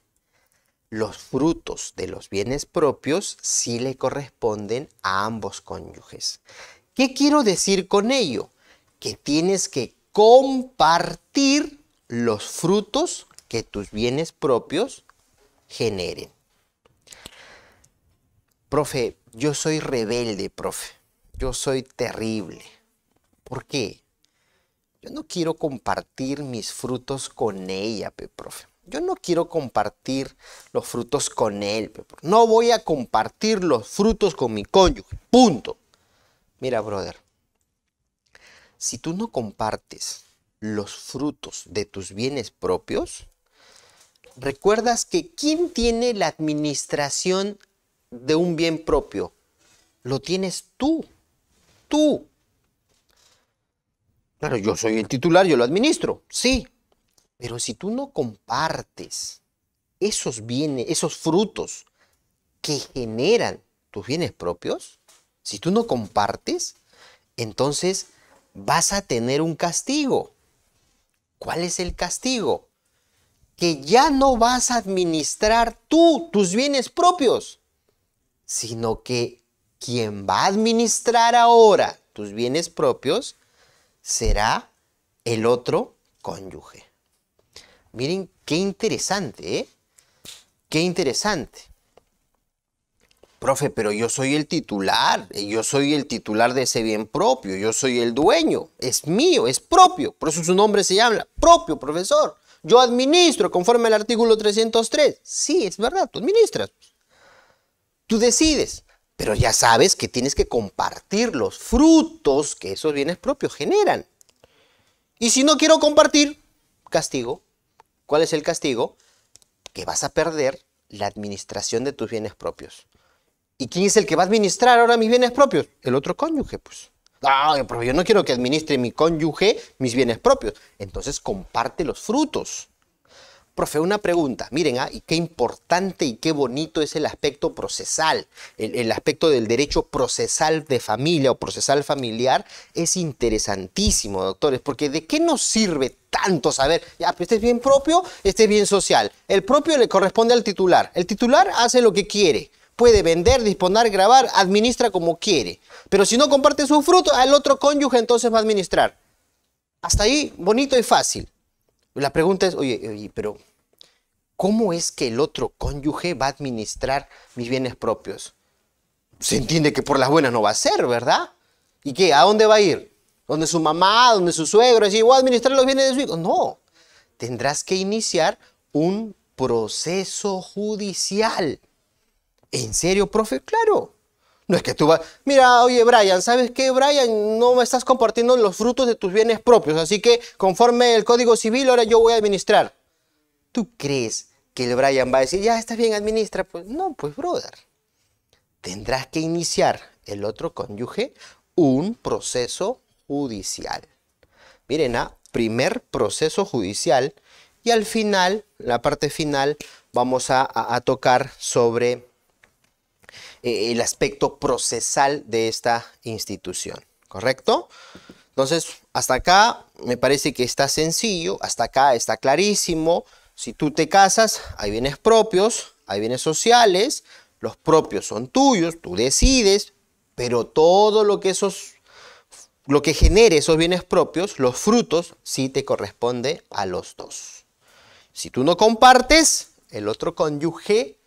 Los frutos de los bienes propios sí le corresponden a ambos cónyuges. ¿Qué quiero decir con ello? Que tienes que compartir los frutos que tus bienes propios generen. Profe, yo soy rebelde, profe. Yo soy terrible. ¿Por qué? Yo no quiero compartir mis frutos con ella, profe. Yo no quiero compartir los frutos con él. profe. No voy a compartir los frutos con mi cónyuge. Punto. Mira, brother. Si tú no compartes los frutos de tus bienes propios, recuerdas que ¿quién tiene la administración de un bien propio lo tienes tú, tú. Claro, yo soy el titular, yo lo administro, sí, pero si tú no compartes esos bienes, esos frutos que generan tus bienes propios, si tú no compartes, entonces vas a tener un castigo. ¿Cuál es el castigo? Que ya no vas a administrar tú tus bienes propios sino que quien va a administrar ahora tus bienes propios será el otro cónyuge. Miren qué interesante, ¿eh? Qué interesante. Profe, pero yo soy el titular, eh, yo soy el titular de ese bien propio, yo soy el dueño, es mío, es propio, por eso su nombre se llama propio, profesor. Yo administro conforme al artículo 303. Sí, es verdad, tú administras. Tú decides, pero ya sabes que tienes que compartir los frutos que esos bienes propios generan. Y si no quiero compartir, castigo. ¿Cuál es el castigo? Que vas a perder la administración de tus bienes propios. ¿Y quién es el que va a administrar ahora mis bienes propios? El otro cónyuge, pues. Ah, pero yo no quiero que administre mi cónyuge mis bienes propios. Entonces comparte los frutos. Profe, una pregunta. Miren, ¿ah? qué importante y qué bonito es el aspecto procesal. El, aspecto del derecho procesal de familia o procesal familiar es interesantísimo, doctores, porque ¿de qué nos sirve tanto saber? Ya, pues, este es bien propio, este es bien social. El propio le corresponde al titular. El titular hace lo que quiere. Puede vender, disponer, grabar, administra como quiere. Pero si no comparte su fruto, al otro cónyuge entonces va a administrar. Hasta ahí, bonito y fácil. La pregunta es, oye, oye pero ¿cómo es que el otro cónyuge va a administrar mis bienes propios? Se entiende que por las buenas no va a ser, ¿verdad? ¿Y qué? ¿A dónde va a ir? ¿Dónde su mamá? ¿Dónde su suegro? si voy a administrar los bienes de su hijo? No. Tendrás que iniciar un proceso judicial. ¿En serio, profe? Claro. No es que tú vas, mira, oye Brian, ¿sabes qué, Brian? No me estás compartiendo los frutos de tus bienes propios, así que conforme el Código Civil ahora yo voy a administrar. ¿Tú crees que el Brian va a decir, ya estás bien, administra? Pues no, pues brother. Tendrás que iniciar el otro cónyuge un proceso judicial. Miren, a ¿ah? primer proceso judicial y al final, la parte final, vamos a, tocar sobre eh, el aspecto procesal de esta institución, ¿correcto? Entonces, hasta acá me parece que está sencillo, hasta acá está clarísimo. Si tú te casas, hay bienes propios, hay bienes sociales, los propios son tuyos, tú decides, pero todo lo que esos lo que genere esos bienes propios, los frutos, sí te corresponde a los dos. Si tú no compartes, el otro cónyuge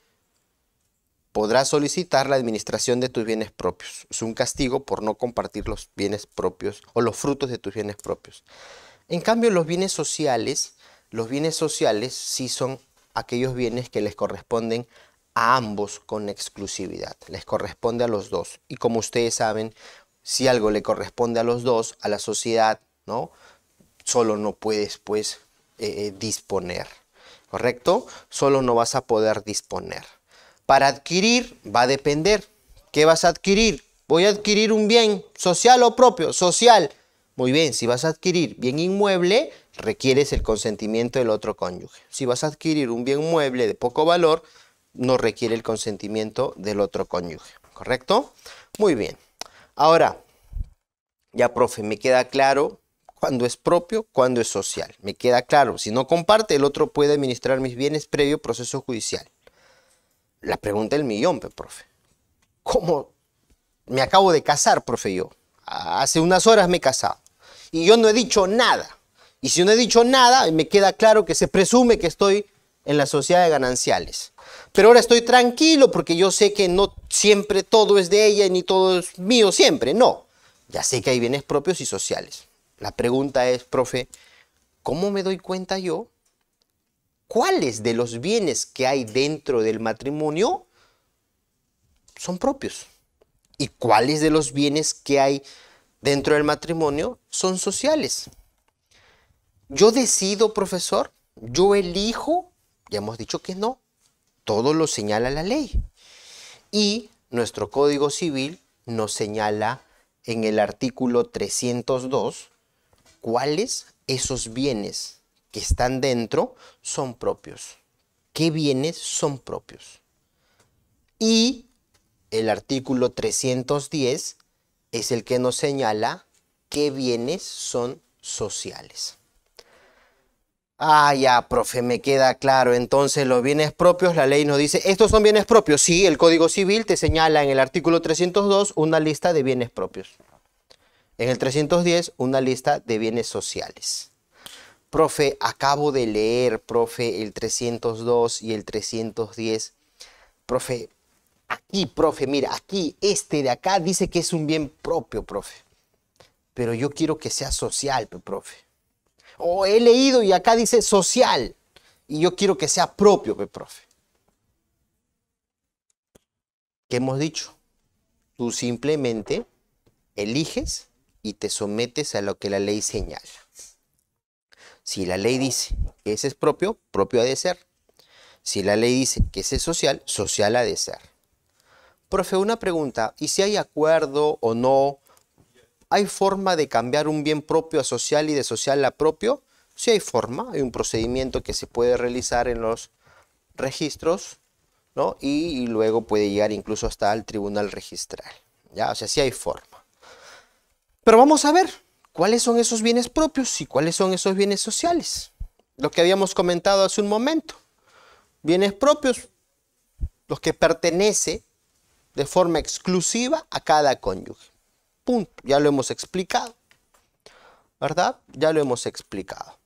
podrá solicitar la administración de tus bienes propios. Es un castigo por no compartir los bienes propios o los frutos de tus bienes propios. En cambio, los bienes sociales los bienes sociales sí son aquellos bienes que les corresponden a ambos con exclusividad. Les corresponde a los dos. Y como ustedes saben, si algo le corresponde a los dos, a la sociedad, ¿no? Solo no puedes, pues, eh, eh, disponer. ¿Correcto? Solo no vas a poder disponer. Para adquirir va a depender. ¿Qué vas a adquirir? Voy a adquirir un bien social o propio, social. Muy bien, si vas a adquirir bien inmueble, Requiere el consentimiento del otro cónyuge. Si vas a adquirir un bien mueble de poco valor, no requiere el consentimiento del otro cónyuge, ¿correcto? Muy bien. Ahora, ya profe, me queda claro cuando es propio, cuando es social. Me queda claro, si no comparte, el otro puede administrar mis bienes previo proceso judicial. La pregunta del millón, profe. ¿Cómo? Me acabo de casar, profe, yo. Hace unas horas me he casado. Y yo no he dicho nada. Y si no he dicho nada, me queda claro que se presume que estoy en la sociedad de gananciales. Pero ahora estoy tranquilo porque yo sé que no siempre todo es de ella ni todo es mío siempre, no. Ya sé que hay bienes propios y sociales. La pregunta es, profe, ¿cómo me doy cuenta yo cuáles de los bienes que hay dentro del matrimonio son propios? ¿Y cuáles de los bienes que hay dentro del matrimonio son sociales? ¿Yo decido, profesor? ¿Yo elijo? Ya hemos dicho que no. Todo lo señala la ley. Y nuestro Código Civil nos señala en el artículo 302 cuáles esos bienes que están dentro son propios. ¿Qué bienes son propios? Y el artículo 310 es el que nos señala qué bienes son sociales. Ah, ya, profe, me queda claro. Entonces, los bienes propios, la ley nos dice, estos son bienes propios. Sí, el Código Civil te señala en el artículo 302 una lista de bienes propios. En el 310, una lista de bienes sociales. Profe, acabo de leer, profe, el 302 y el 310. Profe, aquí, profe, mira, aquí, este de acá dice que es un bien propio, profe. Pero yo quiero que sea social, profe o he leído y acá dice social. Y yo quiero que sea propio, profe. ¿Qué hemos dicho? Tú simplemente eliges y te sometes a lo que la ley señala. Si la ley dice que ese es propio, propio ha de ser. Si la ley dice que ese es social, social ha de ser. Profe, una pregunta, ¿y si hay acuerdo o no ¿Hay forma de cambiar un bien propio a social y de social a propio? Sí hay forma, hay un procedimiento que se puede realizar en los registros, ¿no? Y, luego puede llegar incluso hasta el tribunal registral, ¿ya? O sea, sí hay forma. Pero vamos a ver cuáles son esos bienes propios y cuáles son esos bienes sociales. Lo que habíamos comentado hace un momento. Bienes propios, los que pertenece de forma exclusiva a cada cónyuge. Punto. Ya lo hemos explicado. ¿Verdad? Ya lo hemos explicado.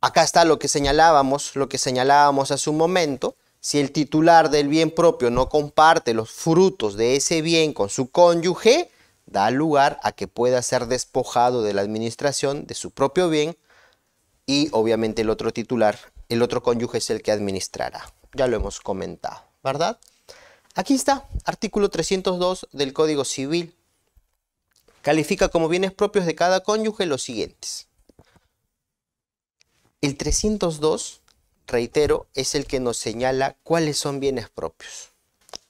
Acá está lo que señalábamos, lo que señalábamos hace un momento. Si el titular del bien propio no comparte los frutos de ese bien con su cónyuge, da lugar a que pueda ser despojado de la administración de su propio bien y obviamente el otro titular, el otro cónyuge es el que administrará. Ya lo hemos comentado, ¿verdad? Aquí está, artículo 302 del Código Civil. Califica como bienes propios de cada cónyuge los siguientes. El 302, reitero, es el que nos señala cuáles son bienes propios.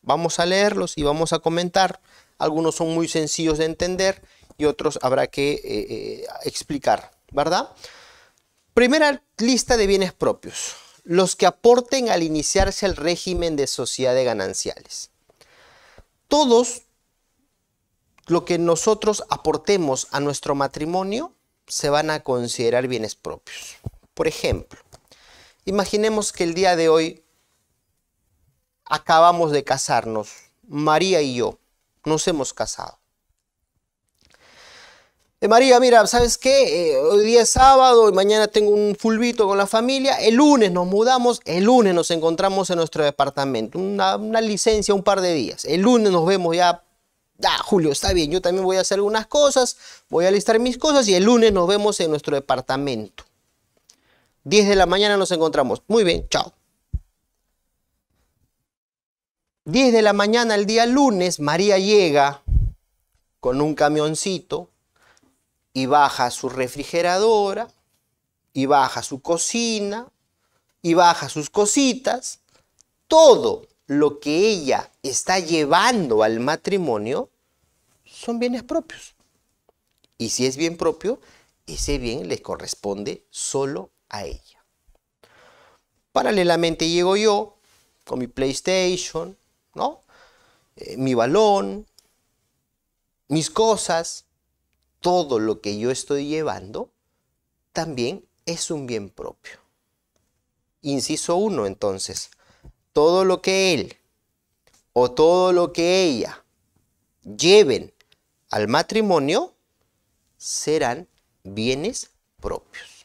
Vamos a leerlos y vamos a comentar. Algunos son muy sencillos de entender y otros habrá que eh, eh, explicar, ¿verdad? Primera lista de bienes propios. Los que aporten al iniciarse el régimen de sociedad de gananciales. Todos, lo que nosotros aportemos a nuestro matrimonio se van a considerar bienes propios. Por ejemplo, imaginemos que el día de hoy acabamos de casarnos, María y yo, nos hemos casado. Eh, María, mira, ¿sabes qué? Eh, hoy día es sábado y mañana tengo un fulbito con la familia. El lunes nos mudamos, el lunes nos encontramos en nuestro departamento. una licencia, un par de días. El lunes nos vemos ya Julio, está bien, yo también voy a hacer algunas cosas, voy a listar mis cosas y el lunes nos vemos en nuestro departamento. 10 de la mañana nos encontramos. Muy bien, chao. 10 de la mañana el día lunes, María llega con un camioncito y baja su refrigeradora, y baja su cocina, y baja sus cositas, todo lo que ella está llevando al matrimonio son bienes propios. Y si es bien propio, ese bien le corresponde solo a ella. Paralelamente llego yo con mi PlayStation, ¿no? Eh, mi balón, mis cosas, todo lo que yo estoy llevando también es un bien propio. Inciso 1 entonces, todo lo que él o todo lo que ella lleven al matrimonio serán bienes propios.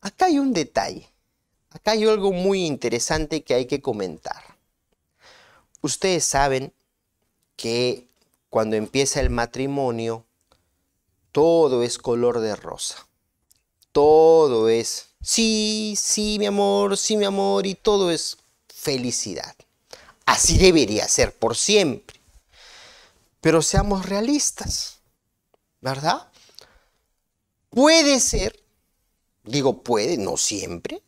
Acá hay un detalle, acá hay algo muy interesante que hay que comentar. Ustedes saben que cuando empieza el matrimonio, todo es color de rosa, todo es sí, sí, mi amor, sí, mi amor, y todo es felicidad. Así debería ser por siempre. Pero seamos realistas, ¿verdad? Puede ser, digo puede, no siempre,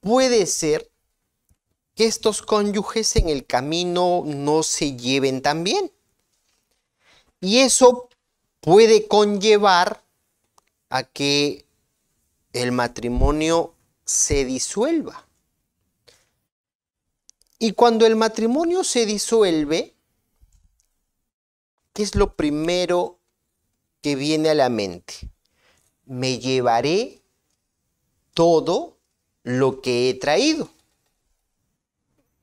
puede ser que estos cónyuges en el camino no se lleven tan bien. Y eso puede conllevar a que el matrimonio se disuelva. Y cuando el matrimonio se disuelve, ¿qué es lo primero que viene a la mente? Me llevaré todo lo que he traído.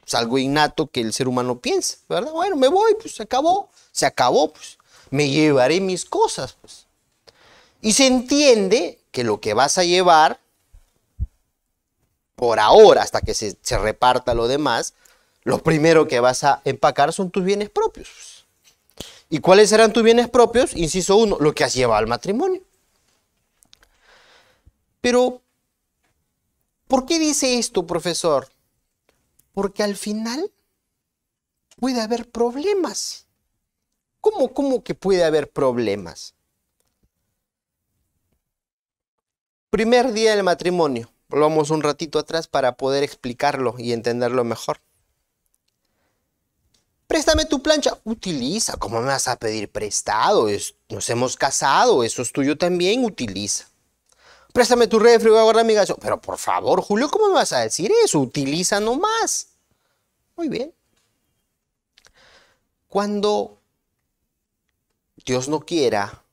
Es algo innato que el ser humano piensa, ¿verdad? Bueno, me voy, pues se acabó, se acabó, pues me llevaré mis cosas, pues. Y se entiende que lo que vas a llevar, por ahora, hasta que se, reparta lo demás, lo primero que vas a empacar son tus bienes propios. ¿Y cuáles serán tus bienes propios? Inciso uno, lo que has llevado al matrimonio. Pero, ¿por qué dice esto, profesor? Porque al final puede haber problemas. ¿Cómo, cómo que puede haber problemas? Primer día del matrimonio. Volvamos un ratito atrás para poder explicarlo y entenderlo mejor. Préstame tu plancha. Utiliza. ¿Cómo me vas a pedir prestado? nos hemos casado. Eso es tuyo también. Utiliza. Préstame tu refri. Voy a Pero por favor, Julio, ¿cómo me vas a decir eso? Utiliza nomás. Muy bien. Cuando Dios no quiera,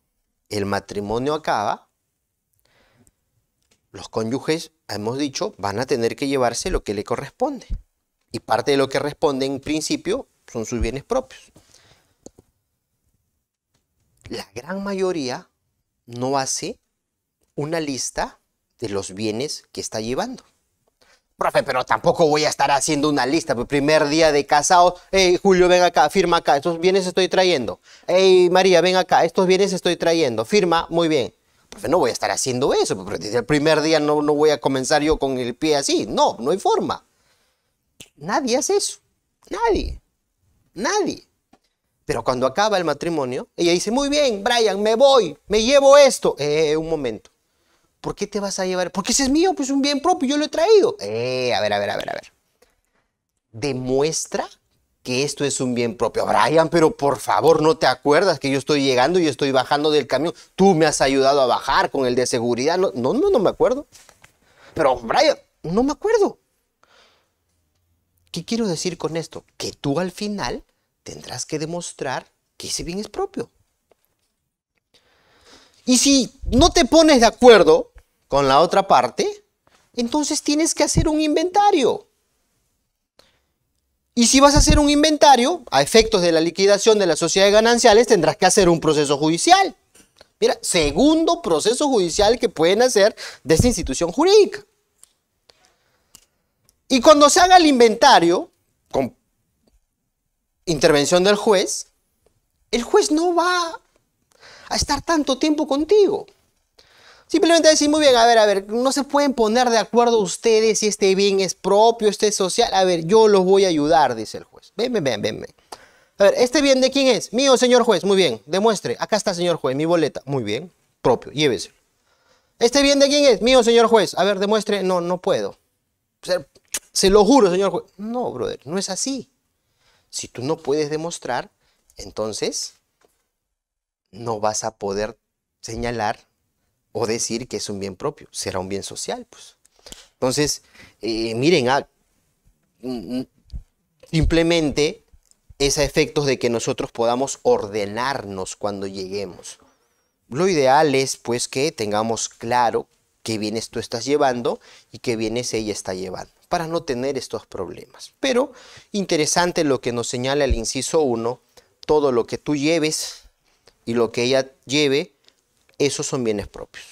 el matrimonio acaba los cónyuges, hemos dicho, van a tener que llevarse lo que le corresponde. Y parte de lo que responde en principio son sus bienes propios. La gran mayoría no hace una lista de los bienes que está llevando. Profe, pero tampoco voy a estar haciendo una lista. Pues, primer día de casado, hey Julio, ven acá, firma acá, estos bienes estoy trayendo. Hey María, ven acá, estos bienes estoy trayendo. Firma, muy bien no voy a estar haciendo eso, porque desde el primer día no, no voy a comenzar yo con el pie así. No, no hay forma. Nadie hace eso. Nadie. Nadie. Pero cuando acaba el matrimonio, ella dice, muy bien, Brian, me voy, me llevo esto. Eh, un momento. ¿Por qué te vas a llevar? Porque ese es mío, pues un bien propio, yo lo he traído. Eh, a ver, a ver, a ver, a ver. Demuestra que esto es un bien propio. Brian, pero por favor, no te acuerdas que yo estoy llegando y estoy bajando del camión. Tú me has ayudado a bajar con el de seguridad. No, no, no, me acuerdo. Pero Brian, no me acuerdo. ¿Qué quiero decir con esto? Que tú al final tendrás que demostrar que ese bien es propio. Y si no te pones de acuerdo con la otra parte, entonces tienes que hacer un inventario. Y si vas a hacer un inventario, a efectos de la liquidación de la sociedad de gananciales, tendrás que hacer un proceso judicial. Mira, segundo proceso judicial que pueden hacer de esta institución jurídica. Y cuando se haga el inventario, con intervención del juez, el juez no va a estar tanto tiempo contigo. Simplemente decir, muy bien, a ver, a ver, no se pueden poner de acuerdo ustedes si este bien es propio, este es social. A ver, yo los voy a ayudar, dice el juez. Ven, ven, ven, ven, A ver, ¿este bien de quién es? Mío, señor juez. Muy bien, demuestre. Acá está, señor juez, mi boleta. Muy bien, propio, lléveselo. ¿Este bien de quién es? Mío, señor juez. A ver, demuestre. No, no puedo. Se, se lo juro, señor juez. No, brother, no es así. Si tú no puedes demostrar, entonces no vas a poder señalar o decir que es un bien propio, será un bien social, pues. Entonces, eh, miren, ah, mm, mm, simplemente es a efectos de que nosotros podamos ordenarnos cuando lleguemos. Lo ideal es pues que tengamos claro qué bienes tú estás llevando y qué bienes ella está llevando, para no tener estos problemas. Pero interesante lo que nos señala el inciso 1, todo lo que tú lleves y lo que ella lleve esos son bienes propios.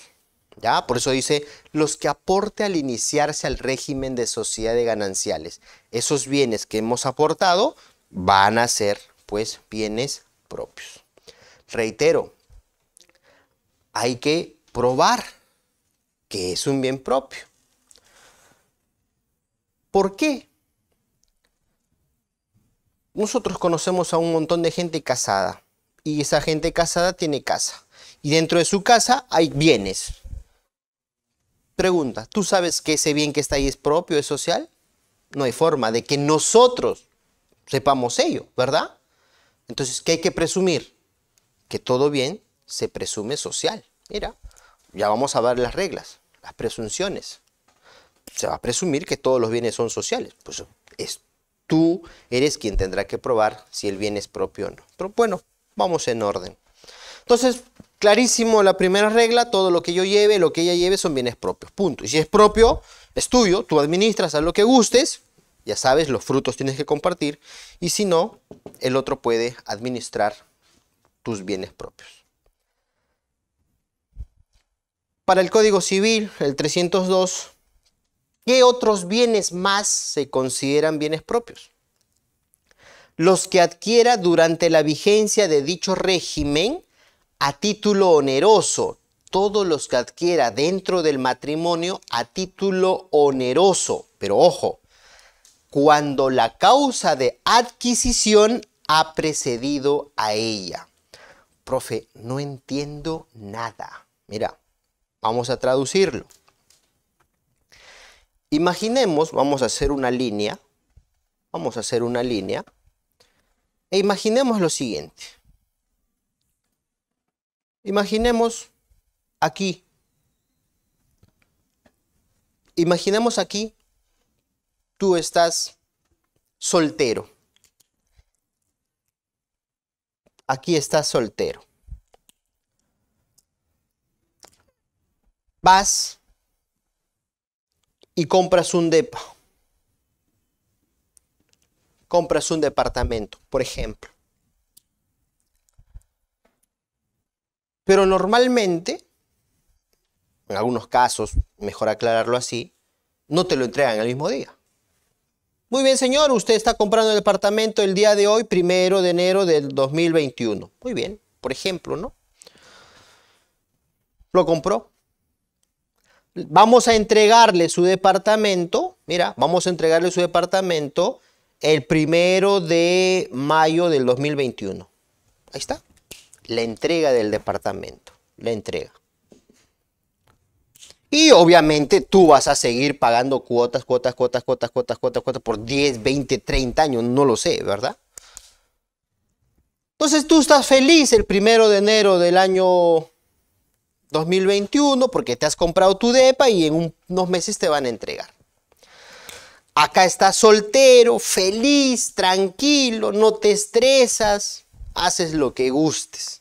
¿Ya? Por eso dice, los que aporte al iniciarse al régimen de sociedad de gananciales, esos bienes que hemos aportado van a ser pues bienes propios. Reitero, hay que probar que es un bien propio. ¿Por qué? Nosotros conocemos a un montón de gente casada y esa gente casada tiene casa y dentro de su casa hay bienes. Pregunta, ¿tú sabes que ese bien que está ahí es propio, es social? No hay forma de que nosotros sepamos ello, ¿verdad? Entonces, ¿qué hay que presumir? Que todo bien se presume social. Mira, ya vamos a ver las reglas, las presunciones. Se va a presumir que todos los bienes son sociales. Pues es, tú eres quien tendrá que probar si el bien es propio o no. Pero bueno, vamos en orden. Entonces, Clarísimo la primera regla, todo lo que yo lleve, lo que ella lleve son bienes propios, punto. Y si es propio, es tuyo, tú administras a lo que gustes, ya sabes, los frutos tienes que compartir, y si no, el otro puede administrar tus bienes propios. Para el Código Civil, el 302, ¿qué otros bienes más se consideran bienes propios? Los que adquiera durante la vigencia de dicho régimen a título oneroso. Todos los que adquiera dentro del matrimonio a título oneroso. Pero ojo, cuando la causa de adquisición ha precedido a ella. Profe, no entiendo nada. Mira, vamos a traducirlo. Imaginemos, vamos a hacer una línea. Vamos a hacer una línea. E imaginemos lo siguiente. Imaginemos aquí. Imaginemos aquí, tú estás soltero. Aquí estás soltero. Vas y compras un depa. Compras un departamento, por ejemplo. Pero normalmente, en algunos casos, mejor aclararlo así, no te lo entregan el mismo día. Muy bien, señor, usted está comprando el departamento el día de hoy, primero de enero del 2021. Muy bien, por ejemplo, ¿no? Lo compró. Vamos a entregarle su departamento, mira, vamos a entregarle su departamento el primero de mayo del 2021. Ahí está la entrega del departamento, la entrega. Y obviamente tú vas a seguir pagando cuotas, cuotas, cuotas, cuotas, cuotas, cuotas, cuotas por 10, 20, 30 años, no lo sé, ¿verdad? Entonces tú estás feliz el primero de enero del año 2021 porque te has comprado tu DEPA y en unos meses te van a entregar. Acá estás soltero, feliz, tranquilo, no te estresas, haces lo que gustes.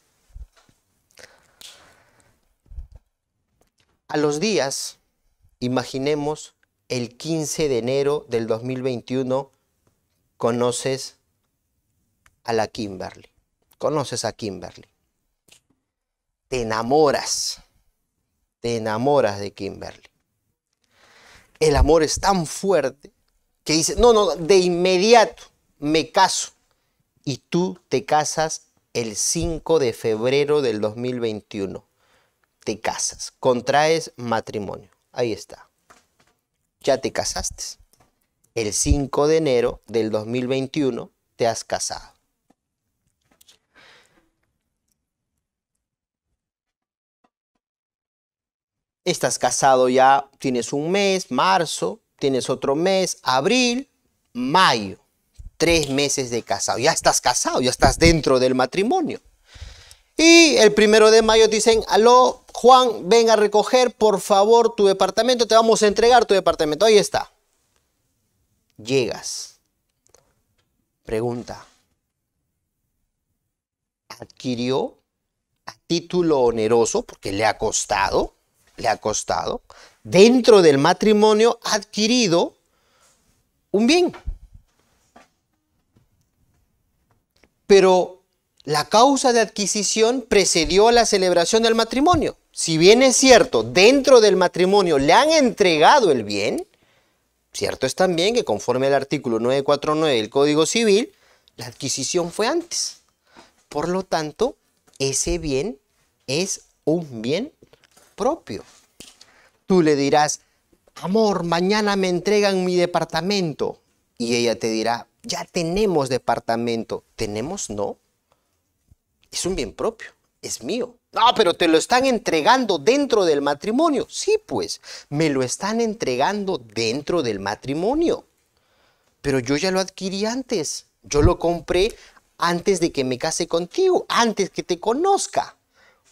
A los días, imaginemos el 15 de enero del 2021, conoces a la Kimberly. Conoces a Kimberly. Te enamoras. Te enamoras de Kimberly. El amor es tan fuerte que dice, no, no, de inmediato me caso. Y tú te casas el 5 de febrero del 2021 te casas, contraes matrimonio. Ahí está. Ya te casaste. El 5 de enero del 2021 te has casado. Estás casado ya, tienes un mes, marzo, tienes otro mes, abril, mayo. Tres meses de casado. Ya estás casado, ya estás dentro del matrimonio. Y el primero de mayo dicen, aló, Juan, venga a recoger por favor tu departamento, te vamos a entregar tu departamento. Ahí está. Llegas. Pregunta. ¿Adquirió a título oneroso, porque le ha costado, le ha costado, dentro del matrimonio adquirido un bien? Pero la causa de adquisición precedió a la celebración del matrimonio si bien es cierto, dentro del matrimonio le han entregado el bien, cierto es también que conforme al artículo 949 del Código Civil, la adquisición fue antes. Por lo tanto, ese bien es un bien propio. Tú le dirás, amor, mañana me entregan mi departamento. Y ella te dirá, ya tenemos departamento. ¿Tenemos? No. Es un bien propio es mío. No, pero te lo están entregando dentro del matrimonio. Sí, pues, me lo están entregando dentro del matrimonio. Pero yo ya lo adquirí antes. Yo lo compré antes de que me case contigo, antes que te conozca.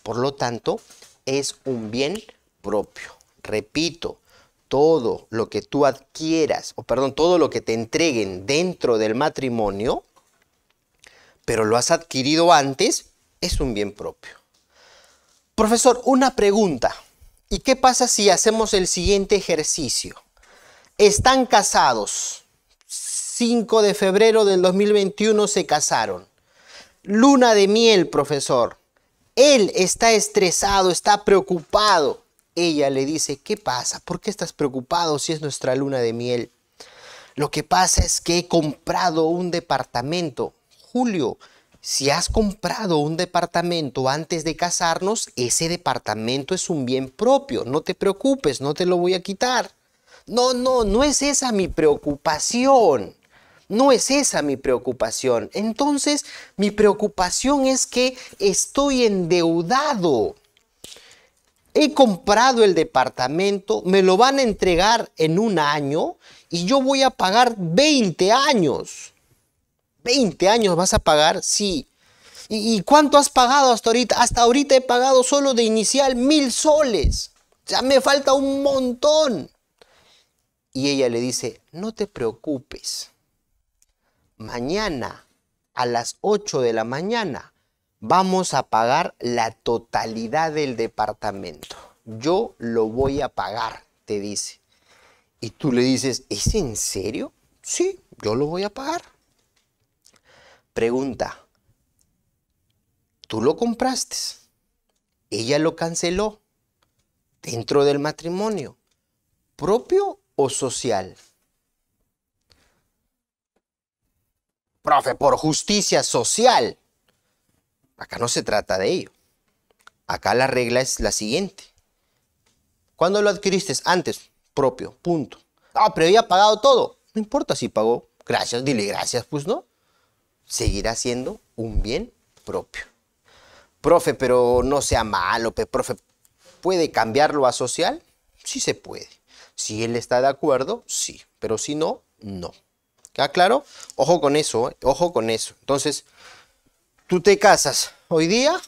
Por lo tanto, es un bien propio. Repito, todo lo que tú adquieras, o perdón, todo lo que te entreguen dentro del matrimonio, pero lo has adquirido antes, es un bien propio. Profesor, una pregunta. ¿Y qué pasa si hacemos el siguiente ejercicio? Están casados. 5 de febrero del 2021 se casaron. Luna de miel, profesor. Él está estresado, está preocupado. Ella le dice, ¿qué pasa? ¿Por qué estás preocupado si es nuestra luna de miel? Lo que pasa es que he comprado un departamento. Julio, si has comprado un departamento antes de casarnos, ese departamento es un bien propio. No te preocupes, no te lo voy a quitar. No, no, no es esa mi preocupación. No es esa mi preocupación. Entonces, mi preocupación es que estoy endeudado. He comprado el departamento, me lo van a entregar en un año y yo voy a pagar 20 años. 20 años vas a pagar, sí. ¿Y, cuánto has pagado hasta ahorita? Hasta ahorita he pagado solo de inicial mil soles. Ya me falta un montón. Y ella le dice, no te preocupes. Mañana a las 8 de la mañana vamos a pagar la totalidad del departamento. Yo lo voy a pagar, te dice. Y tú le dices, ¿es en serio? Sí, yo lo voy a pagar. Pregunta, tú lo compraste, ella lo canceló dentro del matrimonio, propio o social. Profe, por justicia social. Acá no se trata de ello. Acá la regla es la siguiente. ¿Cuándo lo adquiriste? Antes, propio, punto. Ah, pero había pagado todo. No importa si pagó. Gracias, dile gracias, pues no seguirá siendo un bien propio. Profe, pero no sea malo, profe, ¿puede cambiarlo a social? Sí se puede. Si él está de acuerdo, sí, pero si no, no. ¿Está claro? Ojo con eso, eh, ojo con eso. Entonces, tú te casas hoy día,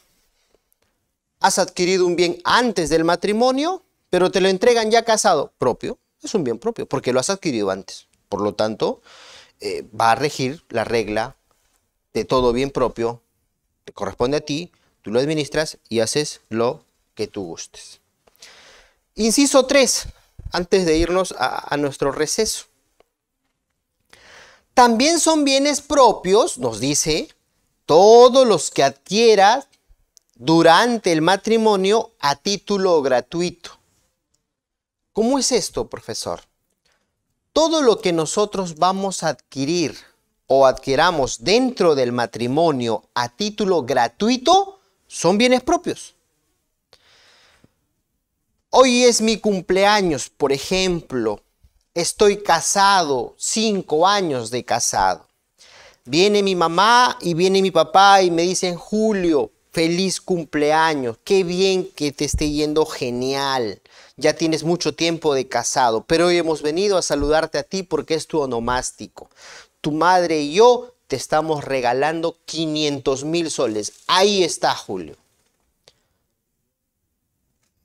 has adquirido un bien antes del matrimonio, pero te lo entregan ya casado, propio. Es un bien propio, porque lo has adquirido antes. Por lo tanto, eh, va a regir la regla todo bien propio, te corresponde a ti, tú lo administras y haces lo que tú gustes. Inciso 3, antes de irnos a, a nuestro receso. También son bienes propios, nos dice, todos los que adquieras durante el matrimonio a título gratuito. ¿Cómo es esto, profesor? Todo lo que nosotros vamos a adquirir o adquiramos dentro del matrimonio a título gratuito son bienes propios. Hoy es mi cumpleaños, por ejemplo. Estoy casado, cinco años de casado. Viene mi mamá y viene mi papá y me dicen, Julio, feliz cumpleaños. Qué bien que te esté yendo genial. Ya tienes mucho tiempo de casado, pero hoy hemos venido a saludarte a ti porque es tu onomástico tu madre y yo te estamos regalando 500 mil soles. Ahí está, Julio.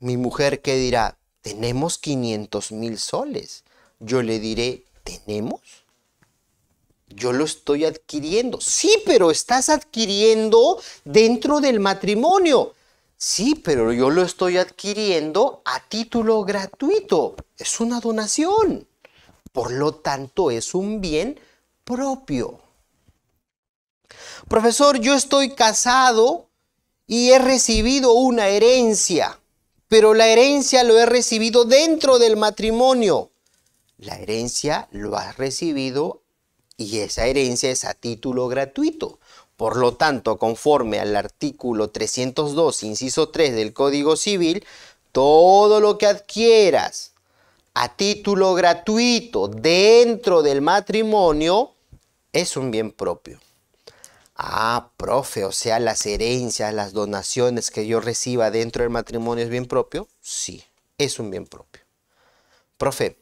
Mi mujer ¿qué dirá, tenemos 500 mil soles. Yo le diré, ¿tenemos? Yo lo estoy adquiriendo. Sí, pero estás adquiriendo dentro del matrimonio. Sí, pero yo lo estoy adquiriendo a título gratuito. Es una donación. Por lo tanto, es un bien propio. Profesor, yo estoy casado y he recibido una herencia, pero la herencia lo he recibido dentro del matrimonio. La herencia lo has recibido y esa herencia es a título gratuito. Por lo tanto, conforme al artículo 302, inciso 3 del Código Civil, todo lo que adquieras a título gratuito dentro del matrimonio es un bien propio. Ah, profe, o sea, las herencias, las donaciones que yo reciba dentro del matrimonio es bien propio. Sí, es un bien propio. Profe,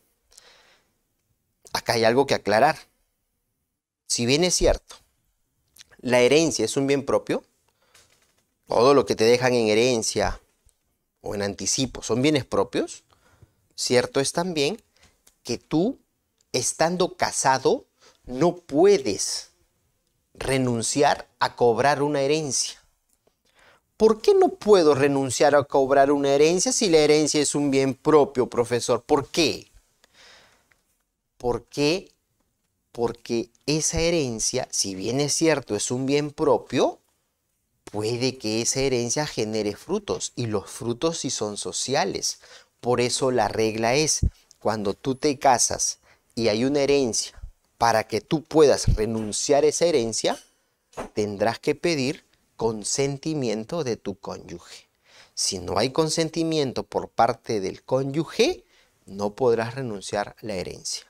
acá hay algo que aclarar. Si bien es cierto, la herencia es un bien propio, todo lo que te dejan en herencia o en anticipo son bienes propios, cierto es también que tú, estando casado, no puedes renunciar a cobrar una herencia. ¿Por qué no puedo renunciar a cobrar una herencia si la herencia es un bien propio, profesor? ¿Por qué? ¿Por qué? Porque esa herencia, si bien es cierto, es un bien propio, puede que esa herencia genere frutos y los frutos sí son sociales. Por eso la regla es, cuando tú te casas y hay una herencia para que tú puedas renunciar a esa herencia, tendrás que pedir consentimiento de tu cónyuge. Si no hay consentimiento por parte del cónyuge, no podrás renunciar a la herencia.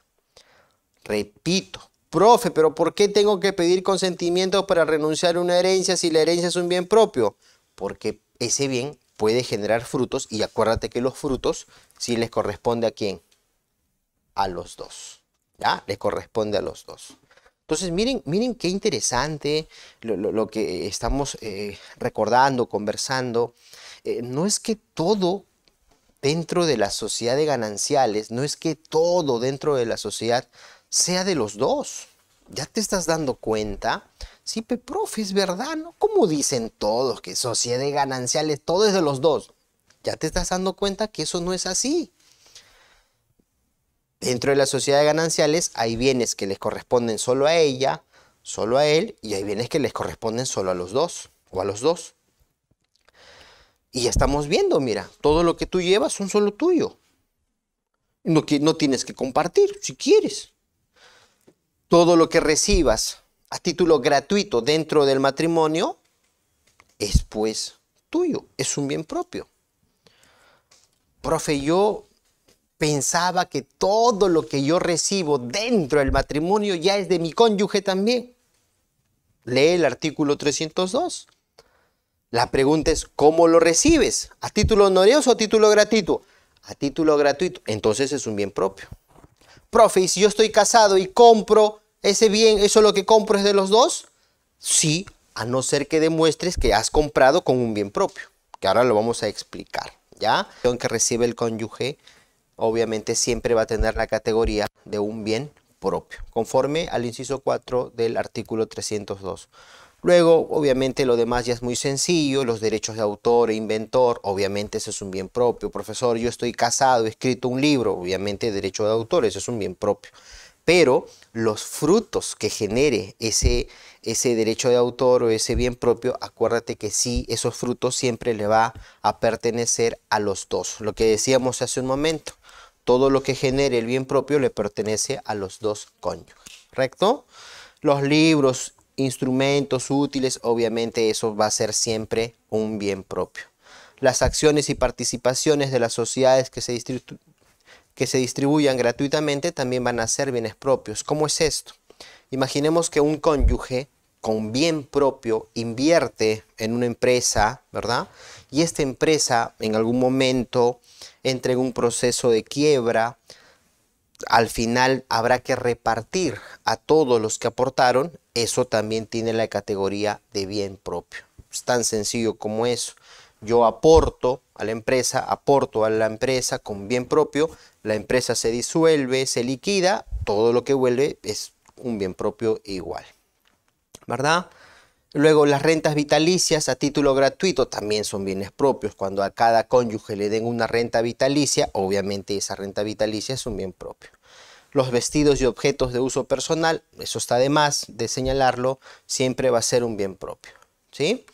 Repito, profe, pero ¿por qué tengo que pedir consentimiento para renunciar a una herencia si la herencia es un bien propio? Porque ese bien puede generar frutos y acuérdate que los frutos sí les corresponde a quién? A los dos le corresponde a los dos. Entonces, miren, miren qué interesante lo, que estamos eh, recordando, conversando. Eh, no es que todo dentro de la sociedad de gananciales, no es que todo dentro de la sociedad sea de los dos. ¿Ya te estás dando cuenta? Sí, profe, es verdad, ¿no? Como dicen todos que sociedad de gananciales, todo es de los dos. Ya te estás dando cuenta que eso no es así. Dentro de la sociedad de gananciales hay bienes que les corresponden solo a ella, solo a él, y hay bienes que les corresponden solo a los dos o a los dos. Y ya estamos viendo, mira, todo lo que tú llevas son solo tuyo. No, no tienes que compartir si quieres. Todo lo que recibas a título gratuito dentro del matrimonio es pues tuyo, es un bien propio. Profe, yo pensaba que todo lo que yo recibo dentro del matrimonio ya es de mi cónyuge también. Lee el artículo 302. La pregunta es, ¿cómo lo recibes? ¿A título honorioso o a título gratuito? A título gratuito. Entonces es un bien propio. Profe, ¿y si yo estoy casado y compro ese bien, eso lo que compro es de los dos? Sí, a no ser que demuestres que has comprado con un bien propio, que ahora lo vamos a explicar, ¿ya? Que recibe el cónyuge obviamente siempre va a tener la categoría de un bien propio, conforme al inciso 4 del artículo 302. Luego, obviamente, lo demás ya es muy sencillo, los derechos de autor e inventor, obviamente ese es un bien propio. Profesor, yo estoy casado, he escrito un libro, obviamente derecho de autor, eso es un bien propio. Pero los frutos que genere ese, ese derecho de autor o ese bien propio, acuérdate que sí, esos frutos siempre le va a pertenecer a los dos, lo que decíamos hace un momento todo lo que genere el bien propio le pertenece a los dos cónyuges. ¿Correcto? Los libros, instrumentos útiles, obviamente eso va a ser siempre un bien propio. Las acciones y participaciones de las sociedades que se, que se distribuyan gratuitamente también van a ser bienes propios. ¿Cómo es esto? Imaginemos que un cónyuge con bien propio invierte en una empresa, ¿verdad? Y esta empresa en algún momento entre en un proceso de quiebra, al final habrá que repartir a todos los que aportaron, eso también tiene la categoría de bien propio. Es tan sencillo como eso. Yo aporto a la empresa, aporto a la empresa con bien propio, la empresa se disuelve, se liquida, todo lo que vuelve es un bien propio igual. ¿Verdad? Luego, las rentas vitalicias a título gratuito también son bienes propios. Cuando a cada cónyuge le den una renta vitalicia, obviamente esa renta vitalicia es un bien propio. Los vestidos y objetos de uso personal, eso está de más de señalarlo, siempre va a ser un bien propio. ¿Sí?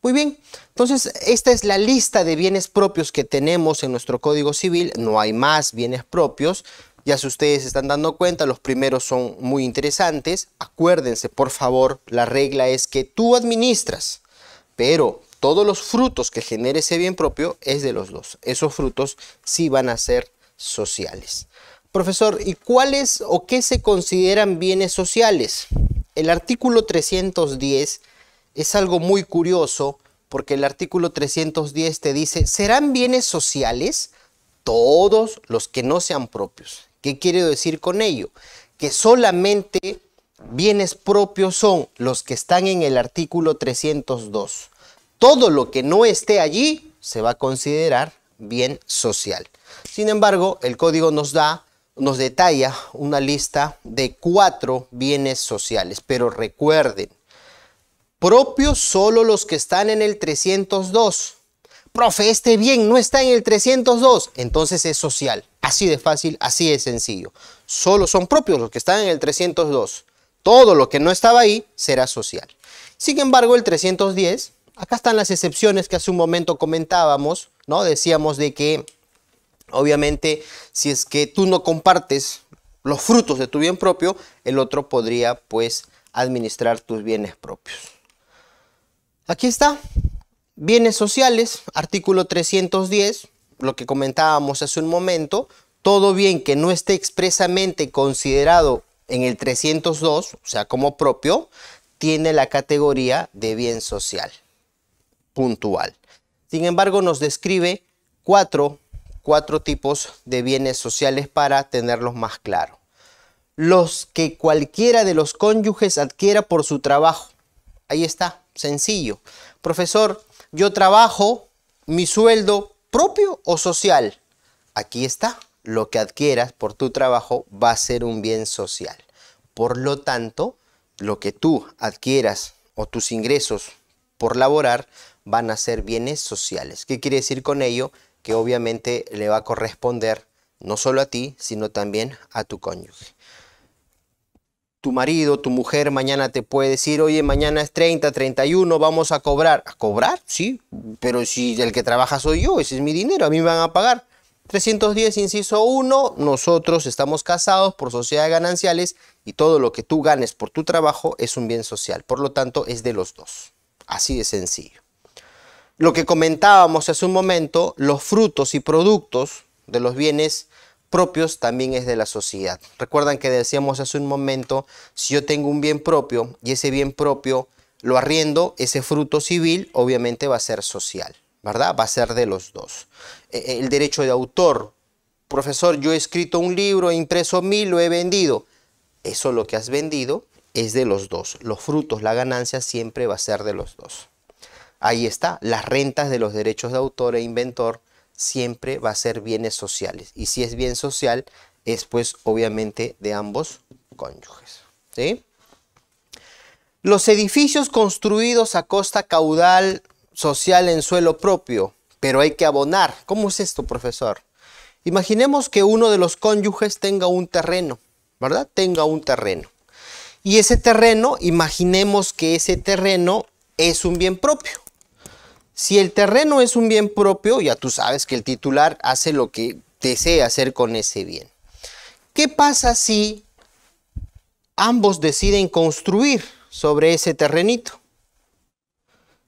Muy bien, entonces esta es la lista de bienes propios que tenemos en nuestro Código Civil. No hay más bienes propios, ya si ustedes se están dando cuenta, los primeros son muy interesantes. Acuérdense, por favor, la regla es que tú administras, pero todos los frutos que genere ese bien propio es de los dos. Esos frutos sí van a ser sociales. Profesor, ¿y cuáles o qué se consideran bienes sociales? El artículo 310 es algo muy curioso porque el artículo 310 te dice, ¿serán bienes sociales todos los que no sean propios? ¿Qué quiero decir con ello? Que solamente bienes propios son los que están en el artículo 302. Todo lo que no esté allí se va a considerar bien social. Sin embargo, el código nos da, nos detalla una lista de cuatro bienes sociales. Pero recuerden, propios solo los que están en el 302 profe, este bien no está en el 302, entonces es social. Así de fácil, así de sencillo. Solo son propios los que están en el 302. Todo lo que no estaba ahí será social. Sin embargo, el 310, acá están las excepciones que hace un momento comentábamos, ¿no? Decíamos de que, obviamente, si es que tú no compartes los frutos de tu bien propio, el otro podría, pues, administrar tus bienes propios. Aquí está, Bienes sociales, artículo 310, lo que comentábamos hace un momento, todo bien que no esté expresamente considerado en el 302, o sea, como propio, tiene la categoría de bien social, puntual. Sin embargo, nos describe cuatro, cuatro tipos de bienes sociales para tenerlos más claros. Los que cualquiera de los cónyuges adquiera por su trabajo. Ahí está, sencillo. Profesor, yo trabajo mi sueldo propio o social. Aquí está, lo que adquieras por tu trabajo va a ser un bien social. Por lo tanto, lo que tú adquieras o tus ingresos por laborar van a ser bienes sociales. ¿Qué quiere decir con ello? Que obviamente le va a corresponder no solo a ti, sino también a tu cónyuge tu marido, tu mujer mañana te puede decir, oye, mañana es 30, 31, vamos a cobrar. ¿A cobrar? Sí, pero si el que trabaja soy yo, ese es mi dinero, a mí me van a pagar. 310, inciso 1, nosotros estamos casados por sociedades gananciales y todo lo que tú ganes por tu trabajo es un bien social, por lo tanto es de los dos. Así de sencillo. Lo que comentábamos hace un momento, los frutos y productos de los bienes propios también es de la sociedad. Recuerdan que decíamos hace un momento, si yo tengo un bien propio y ese bien propio lo arriendo, ese fruto civil obviamente va a ser social, ¿verdad? Va a ser de los dos. E, e, el derecho de autor, profesor, yo he escrito un libro, he impreso mil, lo he vendido. Eso lo que has vendido es de los dos. Los frutos, la ganancia siempre va a ser de los dos. Ahí está, las rentas de los derechos de autor e inventor siempre va a ser bienes sociales. Y si es bien social, es pues obviamente de ambos cónyuges. Los edificios construidos a costa caudal social en suelo propio, pero hay que abonar. ¿Cómo es esto, profesor? Imaginemos que uno de los cónyuges tenga un terreno, ¿verdad? Tenga un terreno. Y ese terreno, imaginemos que ese terreno es un bien propio. Si el terreno es un bien propio, ya tú sabes que el titular hace lo que desea hacer con ese bien. ¿Qué pasa si ambos deciden construir sobre ese terrenito?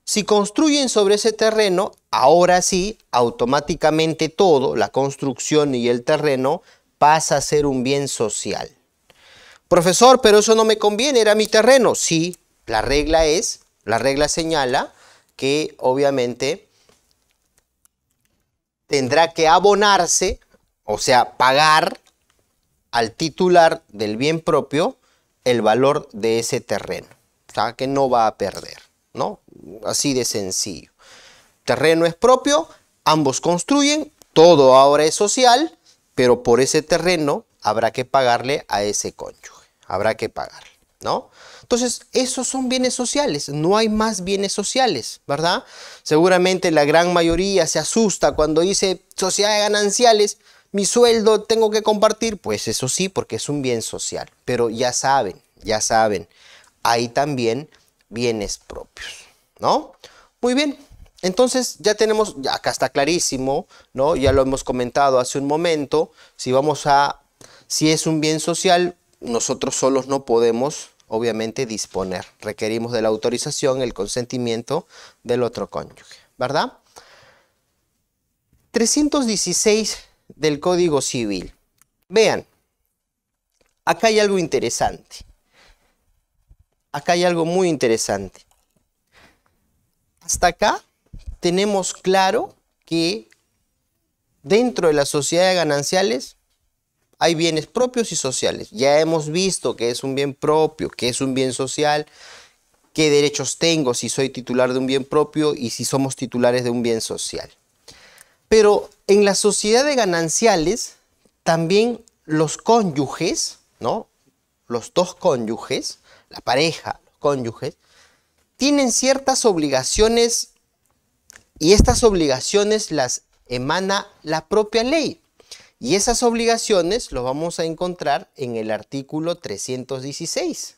Si construyen sobre ese terreno, ahora sí, automáticamente todo, la construcción y el terreno, pasa a ser un bien social. Profesor, pero eso no me conviene, era mi terreno. Sí, la regla es, la regla señala que obviamente tendrá que abonarse, o sea, pagar al titular del bien propio el valor de ese terreno, o que no va a perder, ¿no? Así de sencillo. Terreno es propio, ambos construyen, todo ahora es social, pero por ese terreno habrá que pagarle a ese cónyuge, habrá que pagarle, ¿no? Entonces, esos son bienes sociales, no hay más bienes sociales, ¿verdad? Seguramente la gran mayoría se asusta cuando dice sociedades gananciales, mi sueldo tengo que compartir, pues eso sí, porque es un bien social, pero ya saben, ya saben, hay también bienes propios, ¿no? Muy bien, entonces ya tenemos, acá está clarísimo, ¿no? Ya lo hemos comentado hace un momento, si vamos a, si es un bien social, nosotros solos no podemos obviamente disponer. Requerimos de la autorización, el consentimiento del otro cónyuge, ¿verdad? 316 del Código Civil. Vean, acá hay algo interesante. Acá hay algo muy interesante. Hasta acá tenemos claro que dentro de sociedad de gananciales hay bienes propios y sociales. Ya hemos visto que es un bien propio, que es un bien social, qué derechos tengo si soy titular de un bien propio y si somos titulares de un bien social. Pero en la sociedad de gananciales, también los cónyuges, ¿no? Los dos cónyuges, la pareja, los cónyuges, tienen ciertas obligaciones y estas obligaciones las emana la propia ley. Y esas obligaciones lo vamos a encontrar en el artículo 316.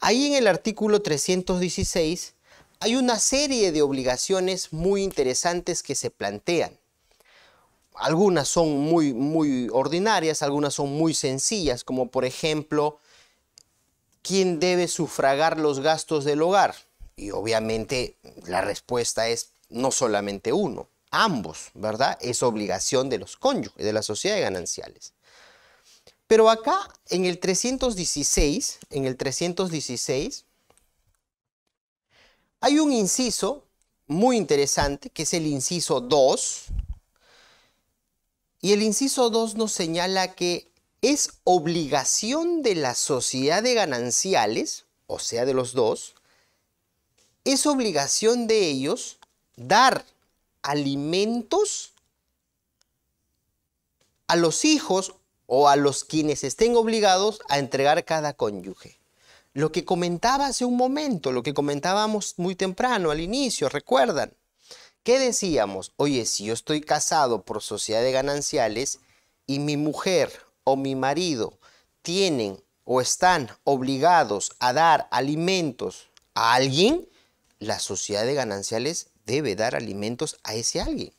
Ahí en el artículo 316 hay una serie de obligaciones muy interesantes que se plantean. Algunas son muy, muy ordinarias, algunas son muy sencillas, como por ejemplo, ¿quién debe sufragar los gastos del hogar? Y obviamente la respuesta es no solamente uno ambos, ¿verdad? Es obligación de los cónyuges, de la sociedad de gananciales. Pero acá en el 316, en el 316, hay un inciso muy interesante que es el inciso 2. Y el inciso 2 nos señala que es obligación de la sociedad de gananciales, o sea, de los dos, es obligación de ellos dar alimentos a los hijos o a los quienes estén obligados a entregar cada cónyuge. Lo que comentaba hace un momento, lo que comentábamos muy temprano al inicio, recuerdan, ¿qué decíamos? Oye, si yo estoy casado por sociedad de gananciales y mi mujer o mi marido tienen o están obligados a dar alimentos a alguien, la sociedad de gananciales debe dar alimentos a ese alguien.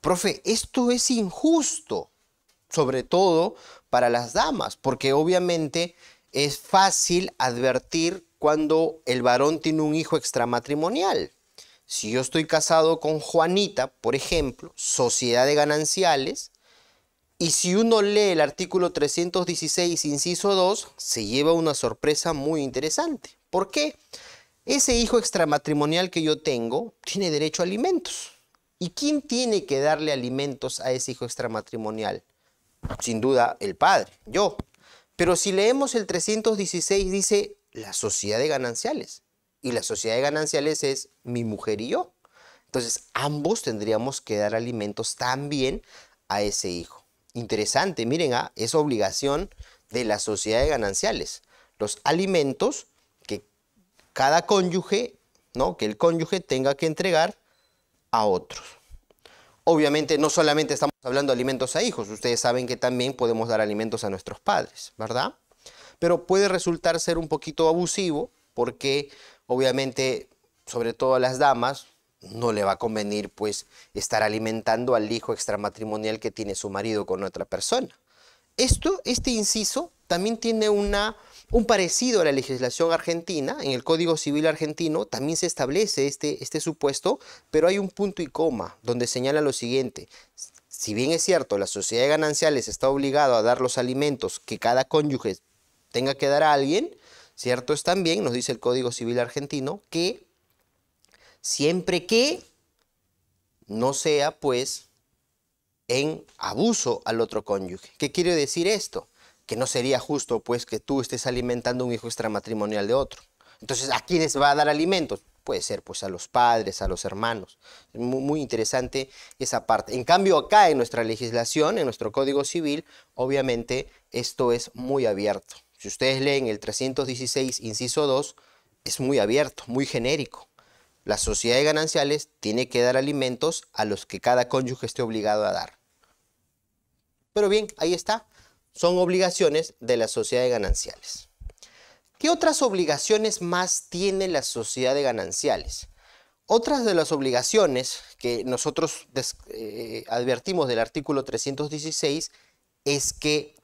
Profe, esto es injusto, sobre todo para las damas, porque obviamente es fácil advertir cuando el varón tiene un hijo extramatrimonial. Si yo estoy casado con Juanita, por ejemplo, sociedad de gananciales, y si uno lee el artículo 316, inciso 2, se lleva una sorpresa muy interesante. ¿Por qué? Ese hijo extramatrimonial que yo tengo tiene derecho a alimentos. ¿Y quién tiene que darle alimentos a ese hijo extramatrimonial? Sin duda, el padre, yo. Pero si leemos el 316, dice la sociedad de gananciales. Y la sociedad de gananciales es mi mujer y yo. Entonces, ambos tendríamos que dar alimentos también a ese hijo. Interesante, miren, a ah, es obligación de la sociedad de gananciales. Los alimentos cada cónyuge, ¿no? que el cónyuge tenga que entregar a otros. Obviamente no solamente estamos hablando de alimentos a hijos, ustedes saben que también podemos dar alimentos a nuestros padres, ¿verdad? Pero puede resultar ser un poquito abusivo porque obviamente, sobre todo a las damas, no le va a convenir pues estar alimentando al hijo extramatrimonial que tiene su marido con otra persona. Esto, este inciso también tiene una un parecido a la legislación argentina, en el Código Civil argentino también se establece este, este supuesto, pero hay un punto y coma donde señala lo siguiente. Si bien es cierto, la sociedad de gananciales está obligada a dar los alimentos que cada cónyuge tenga que dar a alguien, cierto es también, nos dice el Código Civil argentino, que siempre que no sea pues en abuso al otro cónyuge. ¿Qué quiere decir esto? que no sería justo pues que tú estés alimentando un hijo extramatrimonial de otro. Entonces, ¿a quiénes va a dar alimentos? Puede ser pues a los padres, a los hermanos. Muy, muy, interesante esa parte. En cambio, acá en nuestra legislación, en nuestro Código Civil, obviamente esto es muy abierto. Si ustedes leen el 316, inciso 2, es muy abierto, muy genérico. La sociedad de gananciales tiene que dar alimentos a los que cada cónyuge esté obligado a dar. Pero bien, ahí está son obligaciones de la sociedad de gananciales. ¿Qué otras obligaciones más tiene la sociedad de gananciales? Otras de las obligaciones que nosotros eh, advertimos del artículo 316 es que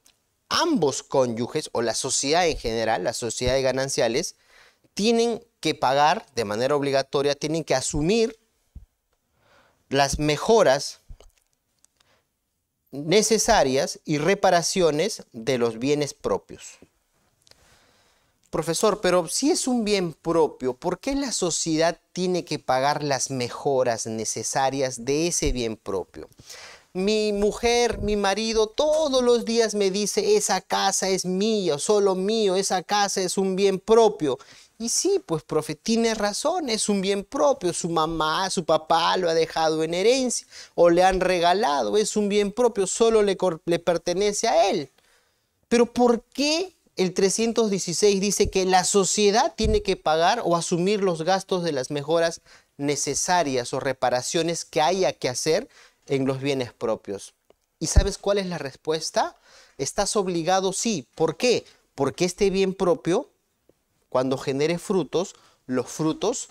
ambos cónyuges o la sociedad en general, la sociedad de gananciales, tienen que pagar de manera obligatoria, tienen que asumir las mejoras necesarias y reparaciones de los bienes propios. Profesor, pero si es un bien propio, ¿por qué la sociedad tiene que pagar las mejoras necesarias de ese bien propio? Mi mujer, mi marido, todos los días me dice, esa casa es mía, solo mío, esa casa es un bien propio. Y sí, pues profe, tiene razón, es un bien propio, su mamá, su papá lo ha dejado en herencia o le han regalado, es un bien propio, solo le, le pertenece a él. Pero ¿por qué el 316 dice que la sociedad tiene que pagar o asumir los gastos de las mejoras necesarias o reparaciones que haya que hacer en los bienes propios? ¿Y sabes cuál es la respuesta? Estás obligado, sí. ¿Por qué? Porque este bien propio cuando genere frutos, los frutos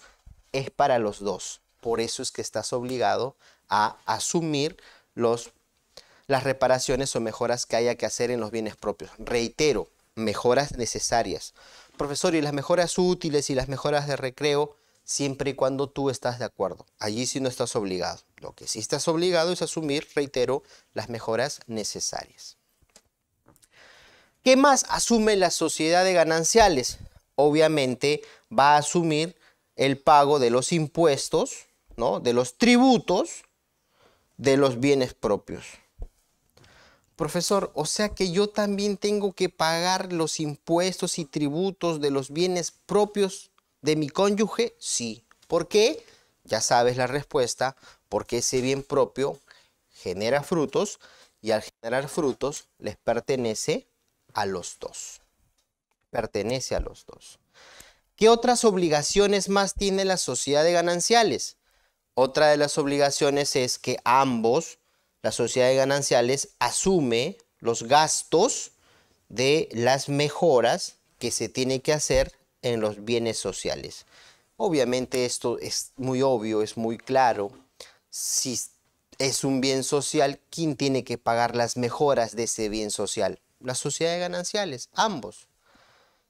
es para los dos. Por eso es que estás obligado a asumir los, las reparaciones o mejoras que haya que hacer en los bienes propios. Reitero, mejoras necesarias. Profesor, y las mejoras útiles y las mejoras de recreo, siempre y cuando tú estás de acuerdo. Allí sí no estás obligado. Lo que sí estás obligado es asumir, reitero, las mejoras necesarias. ¿Qué más asume la sociedad de gananciales? obviamente va a asumir el pago de los impuestos, ¿no? de los tributos de los bienes propios. Profesor, o sea que yo también tengo que pagar los impuestos y tributos de los bienes propios de mi cónyuge? Sí. ¿Por qué? Ya sabes la respuesta, porque ese bien propio genera frutos y al generar frutos les pertenece a los dos pertenece a los dos. ¿Qué otras obligaciones más tiene la sociedad de gananciales? Otra de las obligaciones es que ambos, la sociedad de gananciales, asume los gastos de las mejoras que se tiene que hacer en los bienes sociales. Obviamente esto es muy obvio, es muy claro. Si es un bien social, ¿quién tiene que pagar las mejoras de ese bien social? La sociedad de gananciales, ambos.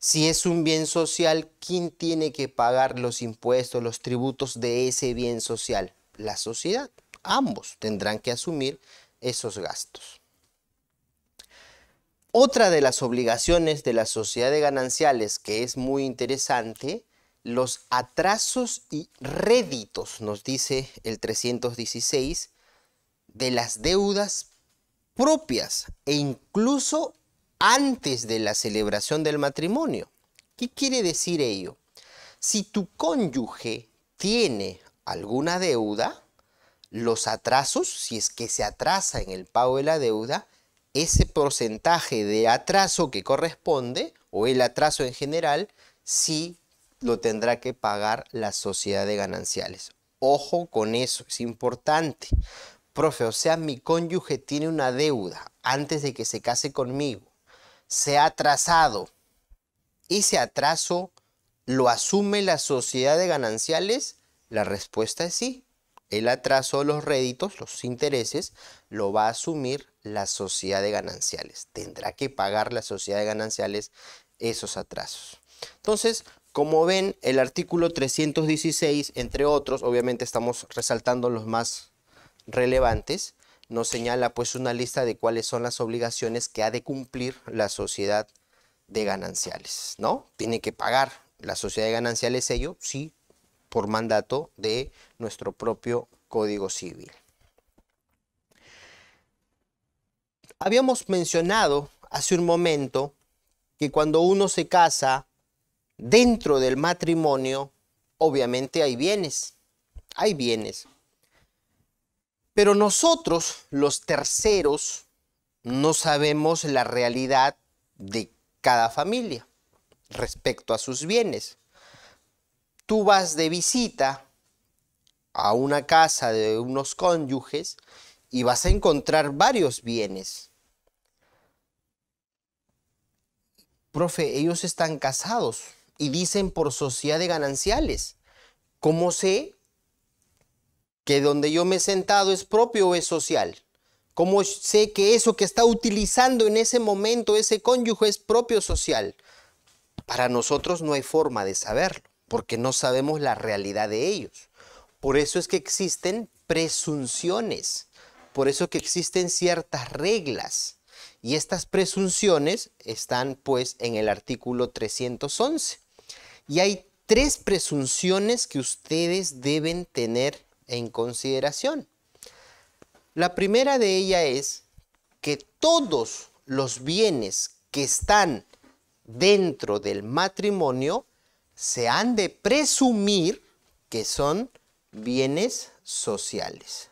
Si es un bien social, ¿quién tiene que pagar los impuestos, los tributos de ese bien social? La sociedad. Ambos tendrán que asumir esos gastos. Otra de las obligaciones de la sociedad de gananciales que es muy interesante, los atrasos y réditos, nos dice el 316, de las deudas propias e incluso antes de la celebración del matrimonio. ¿Qué quiere decir ello? Si tu cónyuge tiene alguna deuda, los atrasos, si es que se atrasa en el pago de la deuda, ese porcentaje de atraso que corresponde, o el atraso en general, sí lo tendrá que pagar la sociedad de gananciales. Ojo con eso, es importante. Profe, o sea, mi cónyuge tiene una deuda antes de que se case conmigo se ha trazado. Ese atraso lo asume la sociedad de gananciales. La respuesta es sí. El atraso de los réditos, los intereses, lo va a asumir la sociedad de gananciales. Tendrá que pagar la sociedad de gananciales esos atrasos. Entonces, como ven, el artículo 316, entre otros, obviamente estamos resaltando los más relevantes, nos señala pues una lista de cuáles son las obligaciones que ha de cumplir la sociedad de gananciales, ¿no? Tiene que pagar la sociedad de gananciales ello, sí, por mandato de nuestro propio Código Civil. Habíamos mencionado hace un momento que cuando uno se casa dentro del matrimonio, obviamente hay bienes, hay bienes, pero nosotros, los terceros, no sabemos la realidad de cada familia respecto a sus bienes. Tú vas de visita a una casa de unos cónyuges y vas a encontrar varios bienes. Profe, ellos están casados y dicen por sociedad de gananciales. ¿Cómo sé que donde yo me he sentado es propio o es social. ¿Cómo sé que eso que está utilizando en ese momento ese cónyuge es propio social? Para nosotros no hay forma de saberlo, porque no sabemos la realidad de ellos. Por eso es que existen presunciones, por eso que existen ciertas reglas. Y estas presunciones están pues en el artículo 311. Y hay tres presunciones que ustedes deben tener en consideración. La primera de ellas es que todos los bienes que están dentro del matrimonio se han de presumir que son bienes sociales.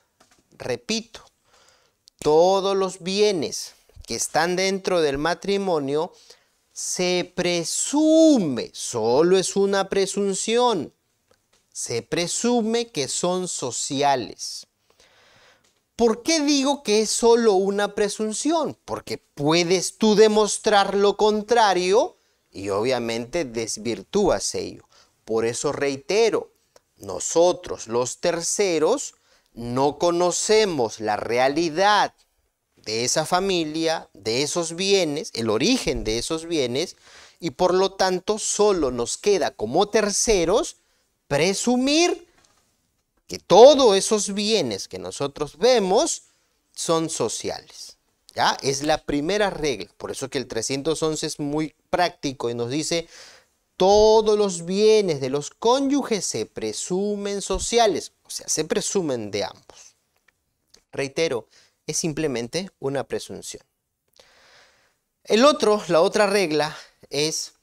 Repito, todos los bienes que están dentro del matrimonio se presume, solo es una presunción, se presume que son sociales. ¿Por qué digo que es solo una presunción? Porque puedes tú demostrar lo contrario y obviamente desvirtúas ello. Por eso reitero, nosotros los terceros no conocemos la realidad de esa familia, de esos bienes, el origen de esos bienes, y por lo tanto solo nos queda como terceros presumir que todos esos bienes que nosotros vemos son sociales. ¿ya? Es la primera regla. Por eso que el 311 es muy práctico y nos dice, todos los bienes de los cónyuges se presumen sociales, o sea, se presumen de ambos. Reitero, es simplemente una presunción. El otro, la otra regla es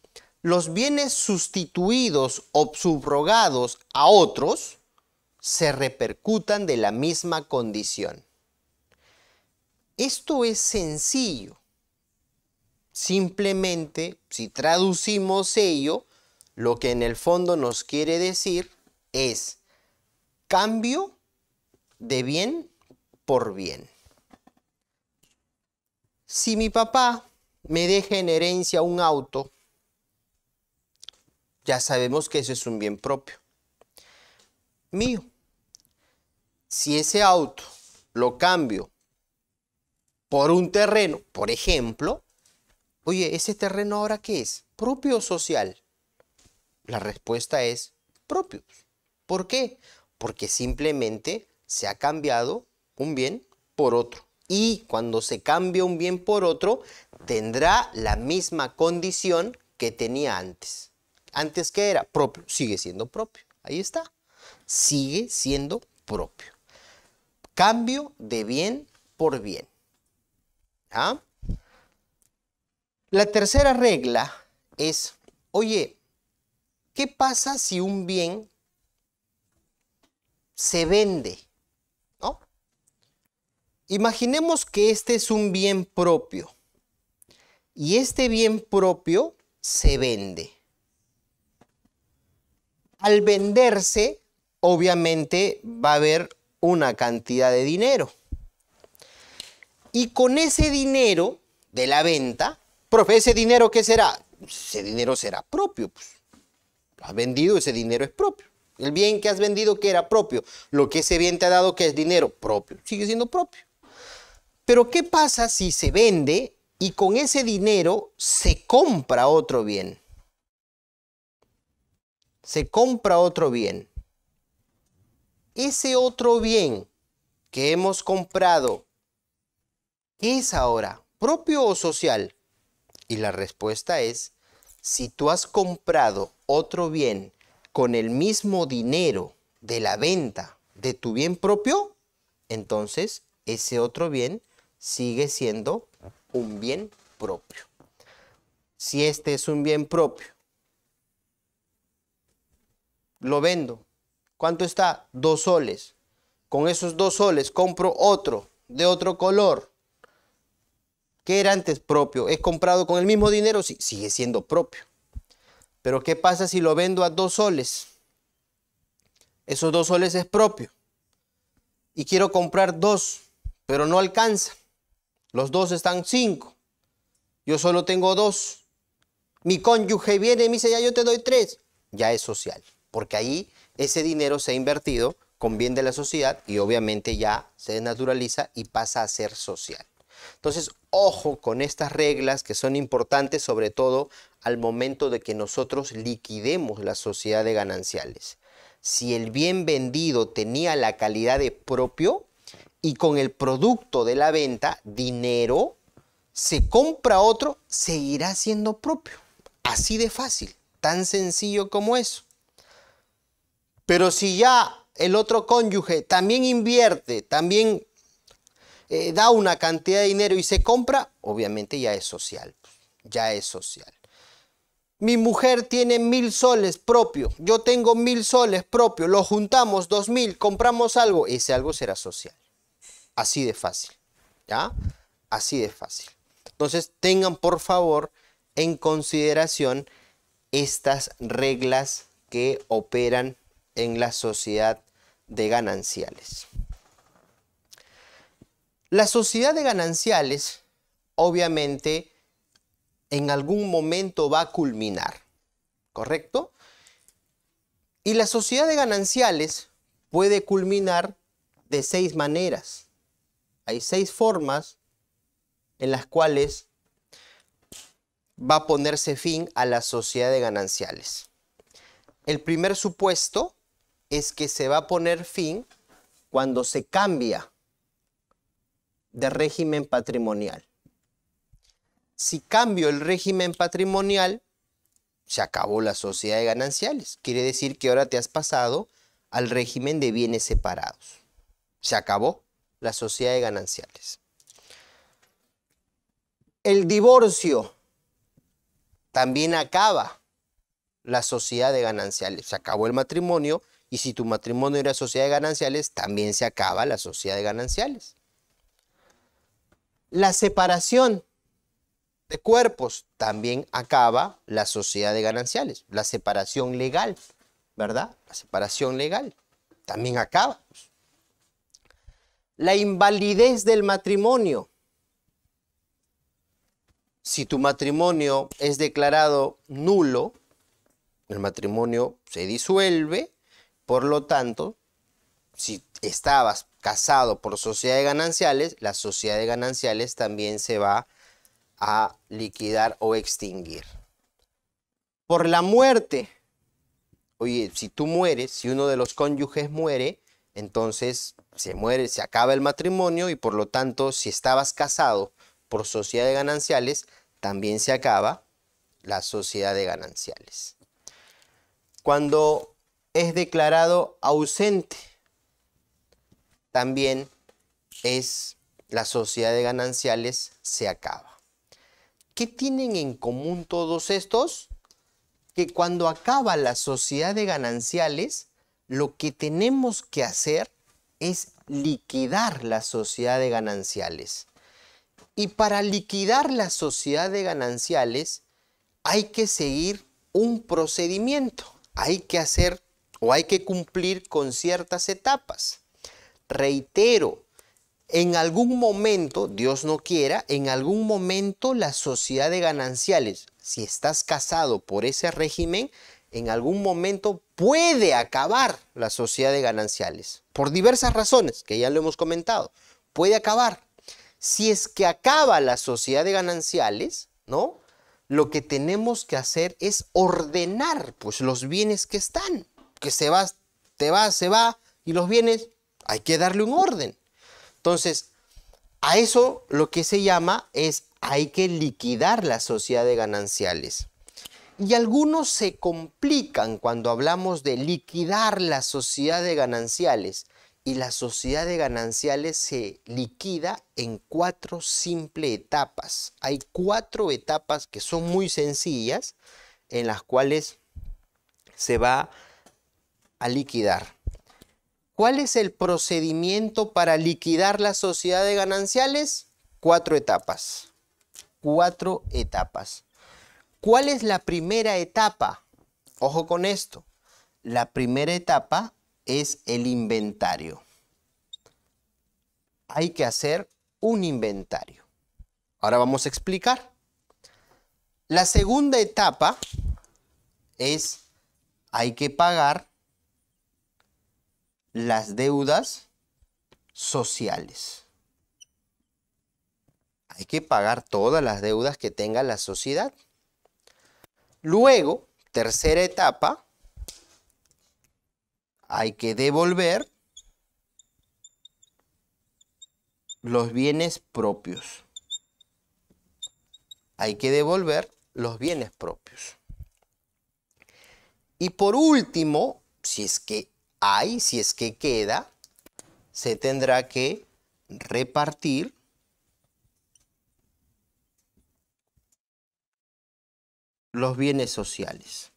los bienes sustituidos o subrogados a otros se repercutan de la misma condición. Esto es sencillo. Simplemente, si traducimos ello, lo que en el fondo nos quiere decir es cambio de bien por bien. Si mi papá me deja en herencia un auto ya sabemos que ese es un bien propio. Mío. Si ese auto lo cambio por un terreno, por ejemplo, oye, ¿ese terreno ahora qué es? ¿Propio o social? La respuesta es propio. ¿Por qué? Porque simplemente se ha cambiado un bien por otro. Y cuando se cambia un bien por otro, tendrá la misma condición que tenía antes. Antes que era propio, sigue siendo propio. Ahí está. Sigue siendo propio. Cambio de bien por bien. ¿Ah? La tercera regla es, oye, ¿qué pasa si un bien se vende? Imaginemos que este es un bien propio y este bien propio se vende. Al venderse, obviamente va a haber una cantidad de dinero. Y con ese dinero de la venta, profe, ¿ese dinero qué será? Ese dinero será propio. Pues. Has vendido, ese dinero es propio. El bien que has vendido que era propio, lo que ese bien te ha dado que es dinero propio, sigue siendo propio. Pero ¿qué pasa si se vende y con ese dinero se compra otro bien? se compra otro bien. Ese otro bien que hemos comprado, es ahora? ¿Propio o social? Y la respuesta es, si tú has comprado otro bien con el mismo dinero de la venta de tu bien propio, entonces ese otro bien sigue siendo un bien propio. Si este es un bien propio lo vendo. ¿Cuánto está? Dos soles. Con esos dos soles compro otro de otro color. ¿Qué era antes propio? ¿Es comprado con el mismo dinero? Sí, sigue siendo propio. Pero ¿qué pasa si lo vendo a dos soles? Esos dos soles es propio. Y quiero comprar dos, pero no alcanza. Los dos están cinco. Yo solo tengo dos. Mi cónyuge viene y me dice, ya yo te doy tres. Ya es social porque ahí ese dinero se ha invertido con bien de la sociedad y obviamente ya se desnaturaliza y pasa a ser social. Entonces, ojo con estas reglas que son importantes sobre todo al momento de que nosotros liquidemos la sociedad de gananciales. Si el bien vendido tenía la calidad de propio y con el producto de la venta, dinero, se compra otro, seguirá siendo propio. Así de fácil, tan sencillo como eso. Pero si ya el otro cónyuge también invierte, también eh, da una cantidad de dinero y se compra, obviamente ya es social, ya es social. Mi mujer tiene mil soles propio, yo tengo mil soles propios, lo juntamos, dos mil, compramos algo, ese algo será social. Así de fácil, ¿ya? Así de fácil. Entonces tengan por favor en consideración estas reglas que operan en la sociedad de gananciales. La sociedad de gananciales, obviamente, en algún momento va a culminar, ¿correcto? Y la sociedad de gananciales puede culminar de seis maneras. Hay seis formas en las cuales va a ponerse fin a la sociedad de gananciales. El primer supuesto es que se va a poner fin cuando se cambia de régimen patrimonial. Si cambio el régimen patrimonial, se acabó la sociedad de gananciales. Quiere decir que ahora te has pasado al régimen de bienes separados. Se acabó la sociedad de gananciales. El divorcio también acaba la sociedad de gananciales. Se acabó el matrimonio y si tu matrimonio era sociedad de gananciales, también se acaba la sociedad de gananciales. La separación de cuerpos también acaba la sociedad de gananciales. La separación legal, ¿verdad? La separación legal también acaba. La invalidez del matrimonio. Si tu matrimonio es declarado nulo, el matrimonio se disuelve por lo tanto, si estabas casado por sociedad de gananciales, la sociedad de gananciales también se va a liquidar o extinguir. Por la muerte, oye, si tú mueres, si uno de los cónyuges muere, entonces se muere, se acaba el matrimonio y por lo tanto, si estabas casado por sociedad de gananciales, también se acaba la sociedad de gananciales. Cuando es declarado ausente. También es la sociedad de gananciales se acaba. ¿Qué tienen en común todos estos? Que cuando acaba la sociedad de gananciales, lo que tenemos que hacer es liquidar la sociedad de gananciales. Y para liquidar la sociedad de gananciales hay que seguir un procedimiento, hay que hacer o hay que cumplir con ciertas etapas. Reitero, en algún momento, Dios no quiera, en algún momento la sociedad de gananciales, si estás casado por ese régimen, en algún momento puede acabar la sociedad de gananciales, por diversas razones, que ya lo hemos comentado, puede acabar. Si es que acaba la sociedad de gananciales, ¿no? Lo que tenemos que hacer es ordenar pues los bienes que están que se va, te va, se va, y los bienes, hay que darle un orden. Entonces, a eso lo que se llama es hay que liquidar la sociedad de gananciales. Y algunos se complican cuando hablamos de liquidar la sociedad de gananciales. Y la sociedad de gananciales se liquida en cuatro simples etapas. Hay cuatro etapas que son muy sencillas en las cuales se va a liquidar. ¿Cuál es el procedimiento para liquidar la sociedad de gananciales? Cuatro etapas. Cuatro etapas. ¿Cuál es la primera etapa? Ojo con esto. La primera etapa es el inventario. Hay que hacer un inventario. Ahora vamos a explicar. La segunda etapa es hay que pagar las deudas sociales. Hay que pagar todas las deudas que tenga la sociedad. Luego, tercera etapa, hay que devolver los bienes propios. Hay que devolver los bienes propios. Y por último, si es que hay, si es que queda, se tendrá que repartir los bienes sociales.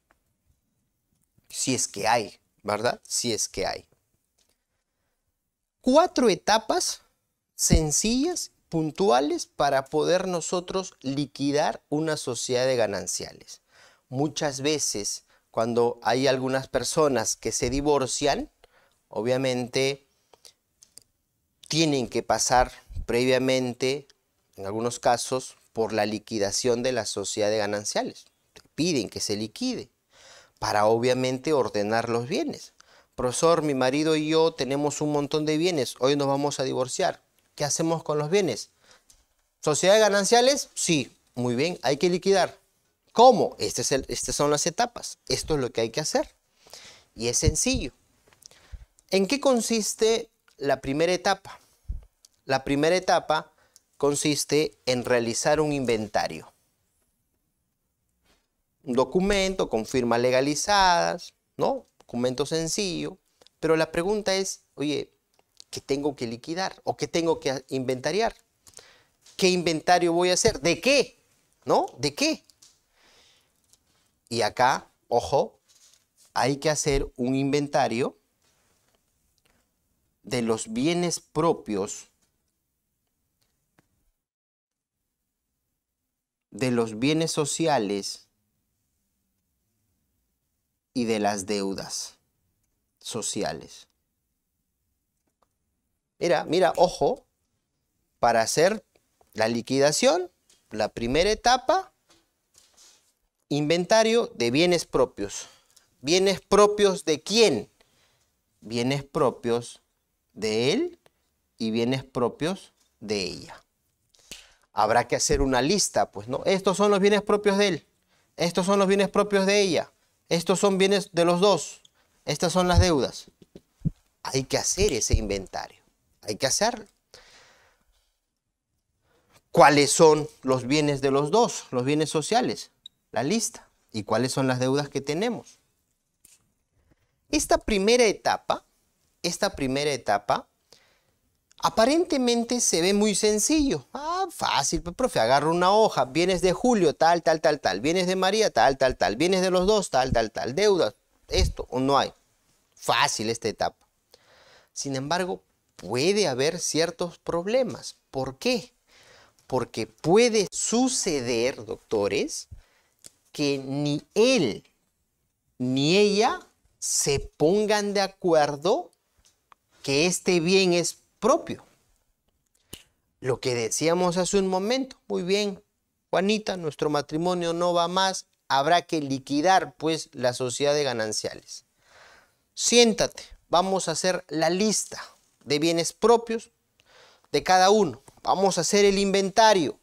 Si es que hay, ¿verdad? Si es que hay. Cuatro etapas sencillas, puntuales, para poder nosotros liquidar una sociedad de gananciales. Muchas veces cuando hay algunas personas que se divorcian, obviamente tienen que pasar previamente, en algunos casos, por la liquidación de la sociedad de gananciales. Piden que se liquide para obviamente ordenar los bienes. Profesor, mi marido y yo tenemos un montón de bienes, hoy nos vamos a divorciar. ¿Qué hacemos con los bienes? ¿Sociedad de gananciales? Sí, muy bien, hay que liquidar. ¿Cómo? Este estas son las etapas. Esto es lo que hay que hacer. Y es sencillo. ¿En qué consiste la primera etapa? La primera etapa consiste en realizar un inventario. Un documento con firmas legalizadas, ¿no? Documento sencillo. Pero la pregunta es, oye, ¿qué tengo que liquidar? ¿O qué tengo que inventariar? ¿Qué inventario voy a hacer? ¿De qué? ¿No? ¿De qué? Y acá, ojo, hay que hacer un inventario de los bienes propios de los bienes sociales y de las deudas sociales. Mira, mira, ojo, para hacer la liquidación, la primera etapa, Inventario de bienes propios. ¿Bienes propios de quién? Bienes propios de él y bienes propios de ella. Habrá que hacer una lista, pues, ¿no? Estos son los bienes propios de él. Estos son los bienes propios de ella. Estos son bienes de los dos. Estas son las deudas. Hay que hacer ese inventario. Hay que hacerlo. ¿Cuáles son los bienes de los dos? Los bienes sociales lista y cuáles son las deudas que tenemos. Esta primera etapa, esta primera etapa, aparentemente se ve muy sencillo. Ah, fácil, pues, profe, agarro una hoja, vienes de Julio, tal, tal, tal, tal, vienes de María, tal, tal, tal, vienes de los dos, tal, tal, tal, deudas, esto o no hay. Fácil esta etapa. Sin embargo, puede haber ciertos problemas. ¿Por qué? Porque puede suceder, doctores, que ni él ni ella se pongan de acuerdo que este bien es propio. Lo que decíamos hace un momento, muy bien, Juanita, nuestro matrimonio no va más, habrá que liquidar pues la sociedad de gananciales. Siéntate, vamos a hacer la lista de bienes propios de cada uno. Vamos a hacer el inventario.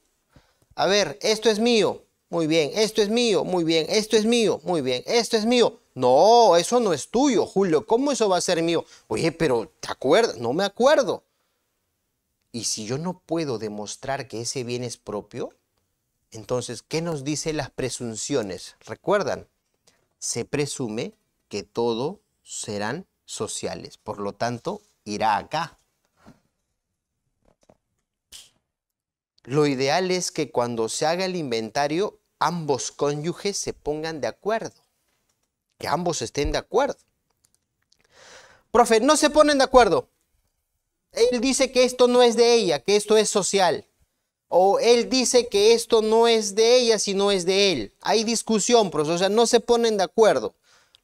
A ver, esto es mío, muy bien, esto es mío, muy bien, esto es mío, muy bien, esto es mío. No, eso no es tuyo, Julio, ¿cómo eso va a ser mío? Oye, pero ¿te acuerdas? No me acuerdo. Y si yo no puedo demostrar que ese bien es propio, entonces, ¿qué nos dicen las presunciones? Recuerdan, se presume que todo serán sociales, por lo tanto, irá acá. Lo ideal es que cuando se haga el inventario ambos cónyuges se pongan de acuerdo, que ambos estén de acuerdo. Profe, no se ponen de acuerdo. Él dice que esto no es de ella, que esto es social. O él dice que esto no es de ella, sino es de él. Hay discusión, profe. O sea, no se ponen de acuerdo.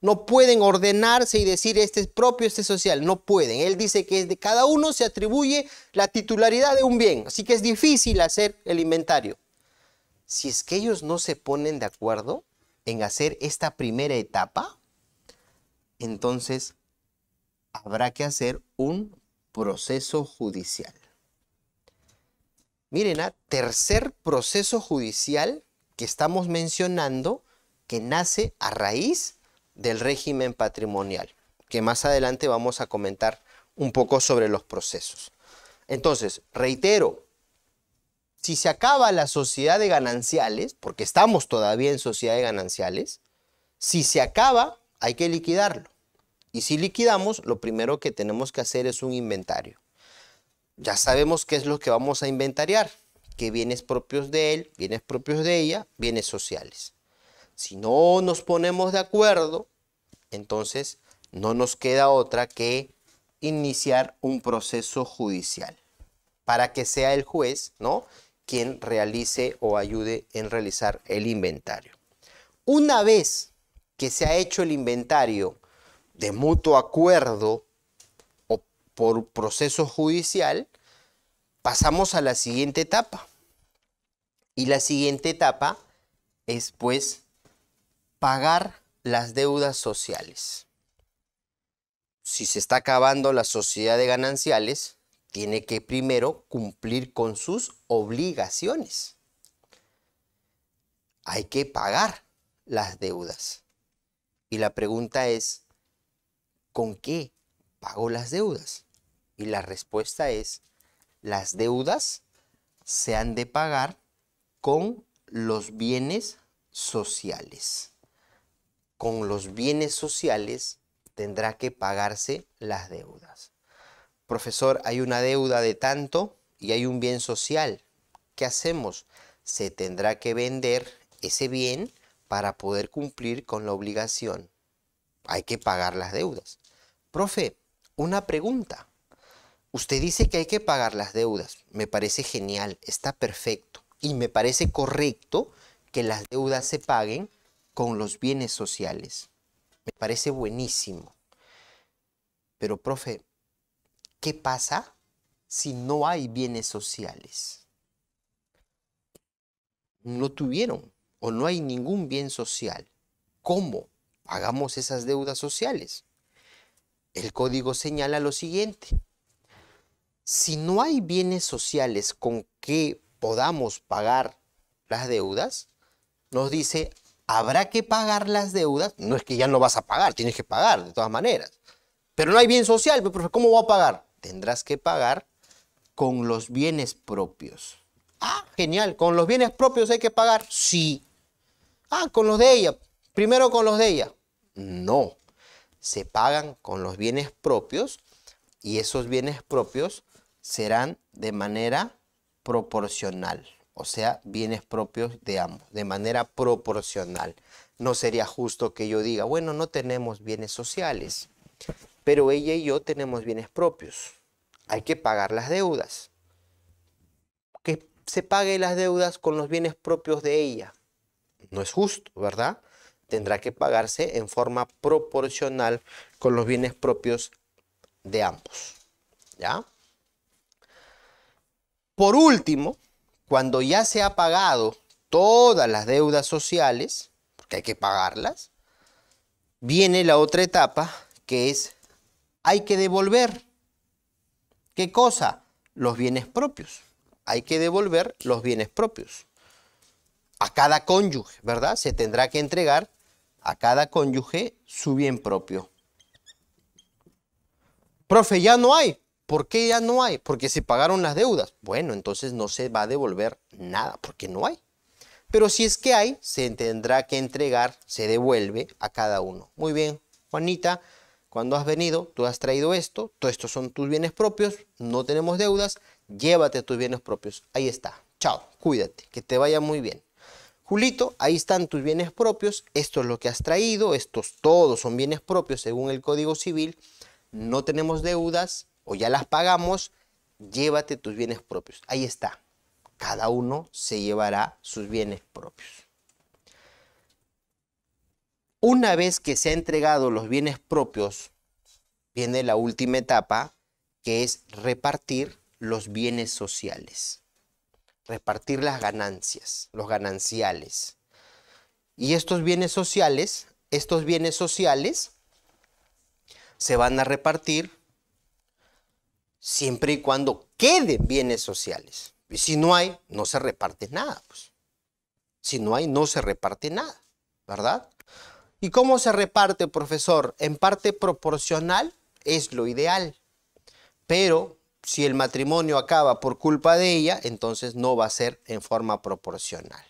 No pueden ordenarse y decir este es propio, este es social. No pueden. Él dice que es de cada uno se atribuye la titularidad de un bien. Así que es difícil hacer el inventario si es que ellos no se ponen de acuerdo en hacer esta primera etapa, entonces habrá que hacer un proceso judicial. Miren, a ¿ah? tercer proceso judicial que estamos mencionando que nace a raíz del régimen patrimonial, que más adelante vamos a comentar un poco sobre los procesos. Entonces, reitero, si se acaba la sociedad de gananciales, porque estamos todavía en sociedad de gananciales, si se acaba, hay que liquidarlo. Y si liquidamos, lo primero que tenemos que hacer es un inventario. Ya sabemos qué es lo que vamos a inventariar, Que bienes propios de él, bienes propios de ella, bienes sociales. Si no nos ponemos de acuerdo, entonces no nos queda otra que iniciar un proceso judicial para que sea el juez, ¿no? quien realice o ayude en realizar el inventario. Una vez que se ha hecho el inventario de mutuo acuerdo o por proceso judicial, pasamos a la siguiente etapa. Y la siguiente etapa es pues pagar las deudas sociales. Si se está acabando la sociedad de gananciales, tiene que primero cumplir con sus obligaciones. Hay que pagar las deudas. Y la pregunta es, ¿con qué pago las deudas? Y la respuesta es, las deudas se han de pagar con los bienes sociales. Con los bienes sociales tendrá que pagarse las deudas profesor, hay una deuda de tanto y hay un bien social. ¿Qué hacemos? Se tendrá que vender ese bien para poder cumplir con la obligación. Hay que pagar las deudas. Profe, una pregunta. Usted dice que hay que pagar las deudas. Me parece genial, está perfecto. Y me parece correcto que las deudas se paguen con los bienes sociales. Me parece buenísimo. Pero, profe, ¿Qué pasa si no hay bienes sociales? No tuvieron o no hay ningún bien social. ¿Cómo pagamos esas deudas sociales? El código señala lo siguiente. Si no hay bienes sociales con que podamos pagar las deudas, nos dice, habrá que pagar las deudas. No es que ya no vas a pagar, tienes que pagar de todas maneras. Pero no hay bien social, pues, ¿cómo voy a pagar? tendrás que pagar con los bienes propios. Ah, genial, con los bienes propios hay que pagar. Sí. Ah, con los de ella. Primero con los de ella. No. Se pagan con los bienes propios y esos bienes propios serán de manera proporcional. O sea, bienes propios de ambos, de manera proporcional. No sería justo que yo diga, bueno, no tenemos bienes sociales pero ella y yo tenemos bienes propios. Hay que pagar las deudas. Que se pague las deudas con los bienes propios de ella. No es justo, ¿verdad? Tendrá que pagarse en forma proporcional con los bienes propios de ambos. ¿Ya? Por último, cuando ya se ha pagado todas las deudas sociales, porque hay que pagarlas, viene la otra etapa que es hay que devolver. ¿Qué cosa? Los bienes propios. Hay que devolver los bienes propios. A cada cónyuge, ¿verdad? Se tendrá que entregar a cada cónyuge su bien propio. Profe, ya no hay. ¿Por qué ya no hay? Porque se pagaron las deudas. Bueno, entonces no se va a devolver nada, porque no hay. Pero si es que hay, se tendrá que entregar, se devuelve a cada uno. Muy bien, Juanita cuando has venido, tú has traído esto, todos estos son tus bienes propios, no tenemos deudas, llévate tus bienes propios. Ahí está. Chao, cuídate, que te vaya muy bien. Julito, ahí están tus bienes propios, esto es lo que has traído, estos todos son bienes propios según el Código Civil, no tenemos deudas o ya las pagamos, llévate tus bienes propios. Ahí está. Cada uno se llevará sus bienes propios. Una vez que se han entregado los bienes propios, viene la última etapa, que es repartir los bienes sociales, repartir las ganancias, los gananciales. Y estos bienes sociales, estos bienes sociales se van a repartir siempre y cuando queden bienes sociales. Y si no hay, no se reparte nada. Pues. Si no hay, no se reparte nada, ¿verdad? ¿Y cómo se reparte, profesor? En parte proporcional es lo ideal. Pero si el matrimonio acaba por culpa de ella, entonces no va a ser en forma proporcional.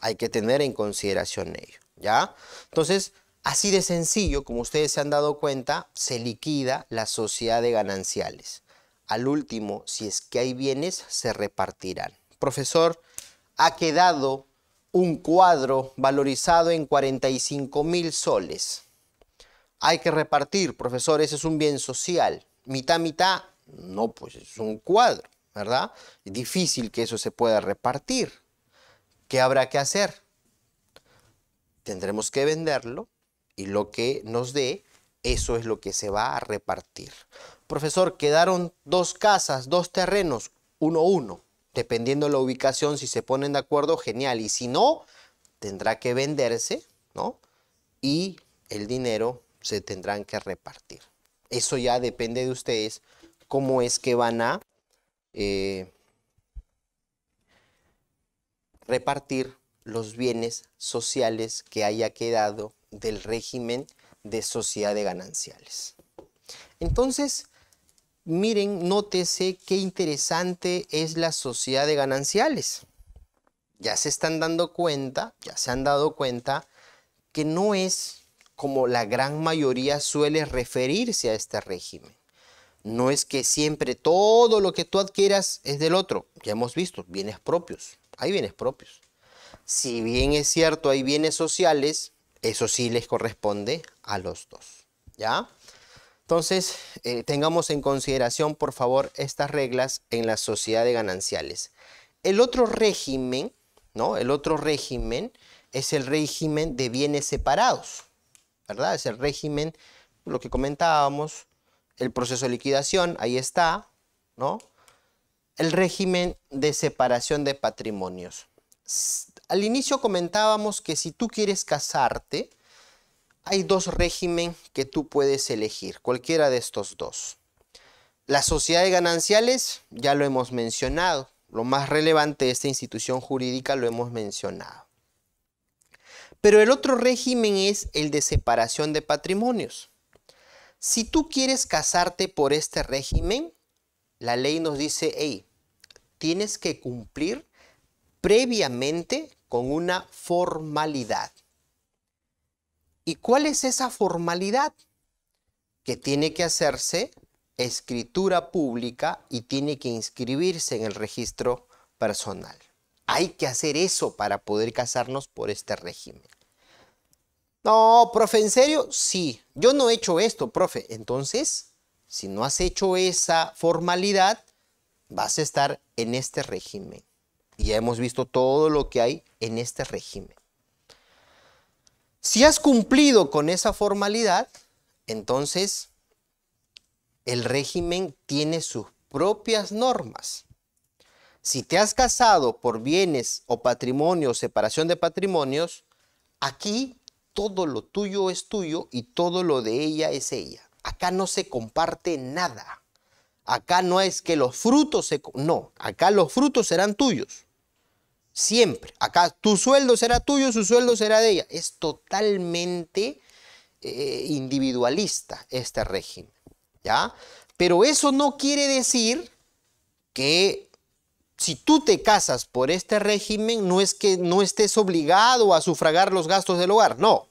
Hay que tener en consideración ello, ¿ya? Entonces, así de sencillo, como ustedes se han dado cuenta, se liquida la sociedad de gananciales. Al último, si es que hay bienes, se repartirán. Profesor, ha quedado un cuadro valorizado en 45 mil soles. Hay que repartir, profesor, ese es un bien social. Mitad, mitad, no, pues es un cuadro, ¿verdad? Es difícil que eso se pueda repartir. ¿Qué habrá que hacer? Tendremos que venderlo y lo que nos dé, eso es lo que se va a repartir. Profesor, quedaron dos casas, dos terrenos, uno, uno dependiendo de la ubicación, si se ponen de acuerdo, genial. Y si no, tendrá que venderse, ¿no? Y el dinero se tendrán que repartir. Eso ya depende de ustedes, cómo es que van a eh, repartir los bienes sociales que haya quedado del régimen de sociedad de gananciales. Entonces, miren, nótese qué interesante es la sociedad de gananciales. Ya se están dando cuenta, ya se han dado cuenta que no es como la gran mayoría suele referirse a este régimen. No es que siempre todo lo que tú adquieras es del otro. Ya hemos visto, bienes propios. Hay bienes propios. Si bien es cierto, hay bienes sociales, eso sí les corresponde a los dos. ¿Ya? Entonces, eh, tengamos en consideración, por favor, estas reglas en la sociedad de gananciales. El otro régimen, ¿no? El otro régimen es el régimen de bienes separados, ¿verdad? Es el régimen, lo que comentábamos, el proceso de liquidación, ahí está, ¿no? El régimen de separación de patrimonios. Al inicio comentábamos que si tú quieres casarte, hay dos regímenes que tú puedes elegir, cualquiera de estos dos. sociedad de gananciales, ya lo hemos mencionado, lo más relevante de esta institución jurídica lo hemos mencionado. Pero el otro régimen es el de separación de patrimonios. Si tú quieres casarte por este régimen, la ley nos dice, hey, tienes que cumplir previamente con una formalidad. ¿Y cuál es esa formalidad? Que tiene que hacerse escritura pública y tiene que inscribirse en el registro personal. Hay que hacer eso para poder casarnos por este régimen. No, profe, ¿en serio? Sí, yo no he hecho esto, profe. Entonces, si no has hecho esa formalidad, vas a estar en este régimen. Y ya hemos visto todo lo que hay en este régimen. Si has cumplido con esa formalidad, entonces el régimen tiene sus propias normas. Si te has casado por bienes o patrimonio o separación de patrimonios, aquí todo lo tuyo es tuyo y todo lo de ella es ella. Acá no se comparte nada. Acá no es que los frutos se... No, acá los frutos serán tuyos. Siempre. Acá tu sueldo será tuyo, su sueldo será de ella. Es totalmente eh, individualista este régimen. ¿Ya? Pero eso no quiere decir que si tú te casas por este régimen, no es que no estés obligado a sufragar los gastos del hogar, no.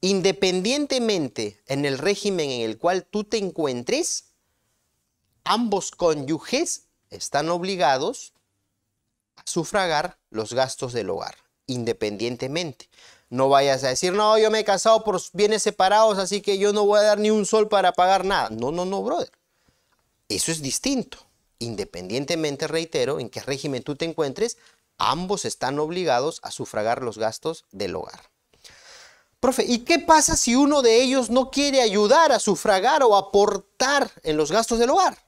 Independientemente en el régimen en el cual tú te encuentres, ambos cónyuges están obligados sufragar los gastos del hogar, independientemente. No vayas a decir, no, yo me he casado por bienes separados, así que yo no voy a dar ni un sol para pagar nada. No, no, no, brother. Eso es distinto. Independientemente, reitero, en qué régimen tú te encuentres, ambos están obligados a sufragar los gastos del hogar. Profe, ¿y qué pasa si uno de ellos no quiere ayudar a sufragar o aportar en los gastos del hogar?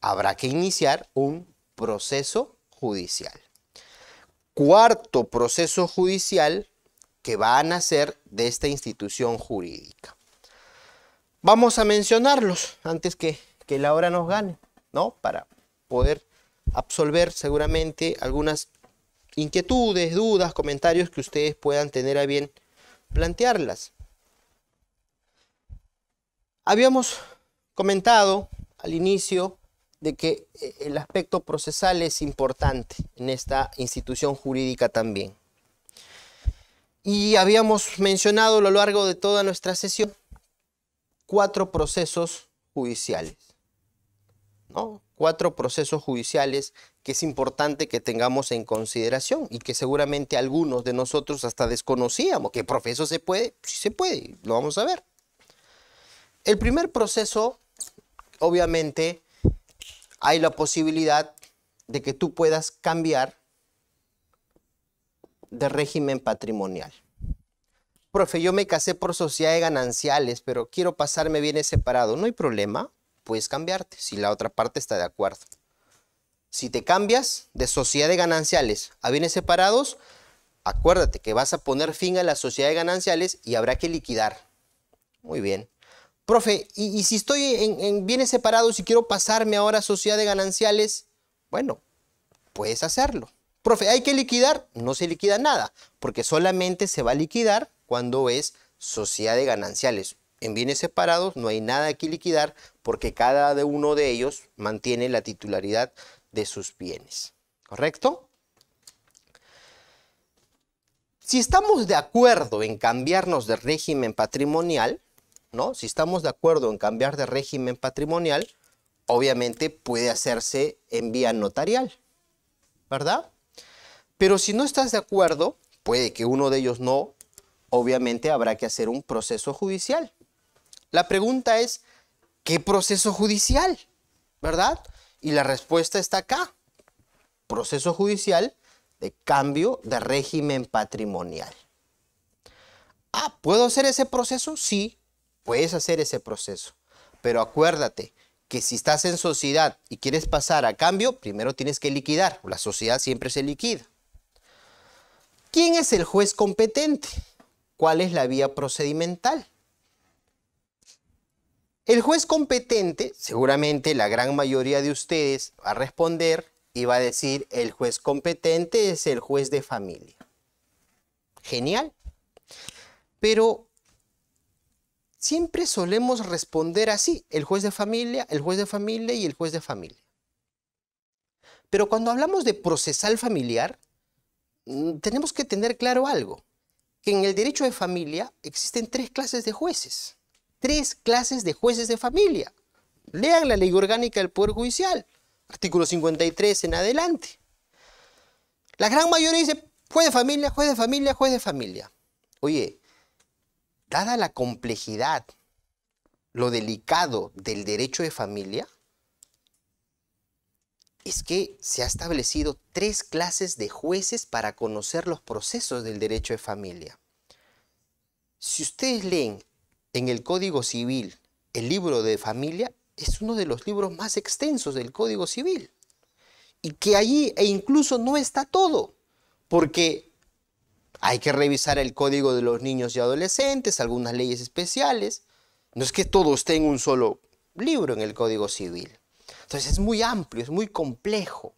Habrá que iniciar un proceso judicial. Cuarto proceso judicial que va a nacer de esta institución jurídica. Vamos a mencionarlos antes que, la hora nos gane, ¿no? Para poder absolver seguramente algunas inquietudes, dudas, comentarios que ustedes puedan tener a bien plantearlas. Habíamos comentado al inicio de que eh, el aspecto procesal es importante en esta institución jurídica también. Y habíamos mencionado a lo largo de toda nuestra sesión cuatro procesos judiciales. Cuatro procesos judiciales que es importante que tengamos en consideración y que seguramente algunos de nosotros hasta desconocíamos. ¿Qué proceso se puede? Sí se puede, lo vamos a ver. El primer proceso, obviamente, hay la posibilidad de que tú puedas cambiar de régimen patrimonial. Profe, yo me casé por sociedad de gananciales, pero quiero pasarme bienes separados. No hay problema, puedes cambiarte si la otra parte está de acuerdo. Si te cambias de sociedad de gananciales a bienes separados, acuérdate que vas a poner fin a la sociedad de gananciales y habrá que liquidar. Muy bien. Profe, y, si estoy en, en bienes separados y quiero pasarme ahora a sociedad de gananciales, bueno, puedes hacerlo. Profe, ¿hay que liquidar? No se liquida nada, porque solamente se va a liquidar cuando es sociedad de gananciales. En bienes separados no hay nada que liquidar porque cada uno de ellos mantiene la titularidad de sus bienes. ¿Correcto? Si estamos de acuerdo en cambiarnos de régimen patrimonial, ¿no? Si estamos de acuerdo en cambiar de régimen patrimonial, obviamente puede hacerse en vía notarial, ¿verdad? Pero si no estás de acuerdo, puede que uno de ellos no, obviamente habrá que hacer un proceso judicial. La pregunta es, ¿qué proceso judicial? ¿Verdad? Y la respuesta está acá. Proceso judicial de cambio de régimen patrimonial. Ah, ¿puedo hacer ese proceso? Sí, puedes hacer ese proceso. Pero acuérdate que si estás en sociedad y quieres pasar a cambio, primero tienes que liquidar. La sociedad siempre se liquida. ¿Quién es el juez competente? ¿Cuál es la vía procedimental? El juez competente, seguramente la gran mayoría de ustedes va a responder y va a decir, el juez competente es el juez de familia. Genial. Pero siempre solemos responder así, el juez de familia, el juez de familia y el juez de familia. Pero cuando hablamos de procesal familiar, mm, tenemos que tener claro algo, que en el derecho de familia existen tres clases de jueces, tres clases de jueces de familia. Lean la ley orgánica del Poder Judicial, artículo 53 en adelante. La gran mayoría dice juez de familia, juez de familia, juez de familia. Oye, dada la complejidad, lo delicado del derecho de familia, es que se ha establecido tres clases de jueces para conocer los procesos del derecho de familia. Si ustedes leen en el Código Civil el libro de familia, es uno de los libros más extensos del Código Civil. Y que allí, e incluso no está todo, porque hay que revisar el código de los niños y adolescentes, algunas leyes especiales. No es que todos esté un solo libro en el Código Civil. Entonces es muy amplio, es muy complejo.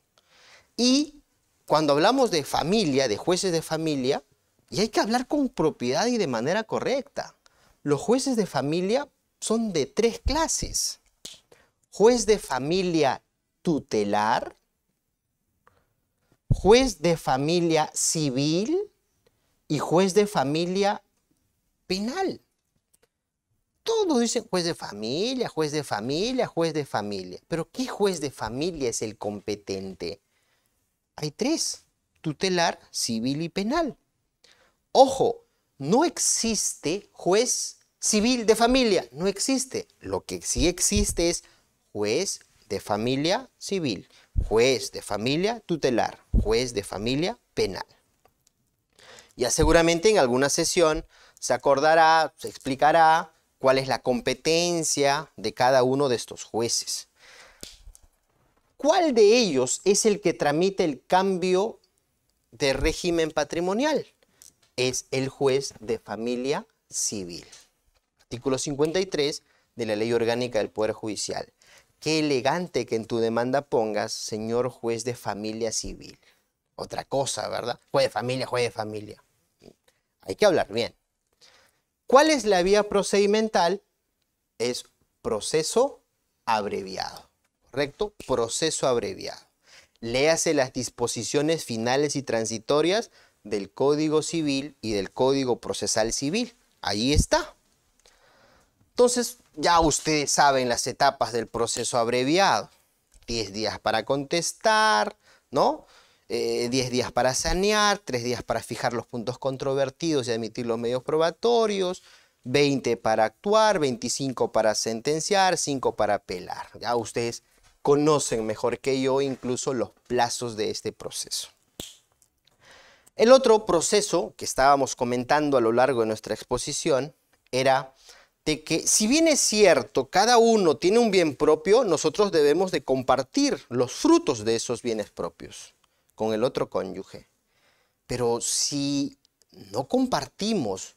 Y cuando hablamos de familia, de jueces de familia, y hay que hablar con propiedad y de manera correcta. Los jueces de familia son de tres clases. Juez de familia tutelar, juez de familia civil y juez de familia penal. Todos dicen juez de familia, juez de familia, juez de familia. Pero ¿qué juez de familia es el competente? Hay tres, tutelar, civil y penal. Ojo, no existe juez civil de familia, no existe. Lo que sí existe es juez de familia civil, juez de familia tutelar, juez de familia penal. Ya seguramente en alguna sesión se acordará, se explicará cuál es la competencia de cada uno de estos jueces. ¿Cuál de ellos es el que tramite el cambio de régimen patrimonial? Es el juez de familia civil. Artículo 53 de la Ley Orgánica del Poder Judicial. Qué elegante que en tu demanda pongas, señor juez de familia civil otra cosa, ¿verdad? Juez de familia, juez de familia. Hay que hablar bien. ¿Cuál es la vía procedimental? Es proceso abreviado, ¿correcto? Proceso abreviado. Léase las disposiciones finales y transitorias del Código Civil y del Código Procesal Civil. Ahí está. Entonces, ya ustedes saben las etapas del proceso abreviado. 10 días para contestar, ¿no? 10 eh, días para sanear, 3 días para fijar los puntos controvertidos y admitir los medios probatorios, 20 para actuar, 25 para sentenciar, 5 para apelar. Ya ustedes conocen mejor que yo incluso los plazos de este proceso. El otro proceso que estábamos comentando a lo largo de nuestra exposición era de que si bien es cierto, cada uno tiene un bien propio, nosotros debemos de compartir los frutos de esos bienes propios con el otro cónyuge. Pero si no compartimos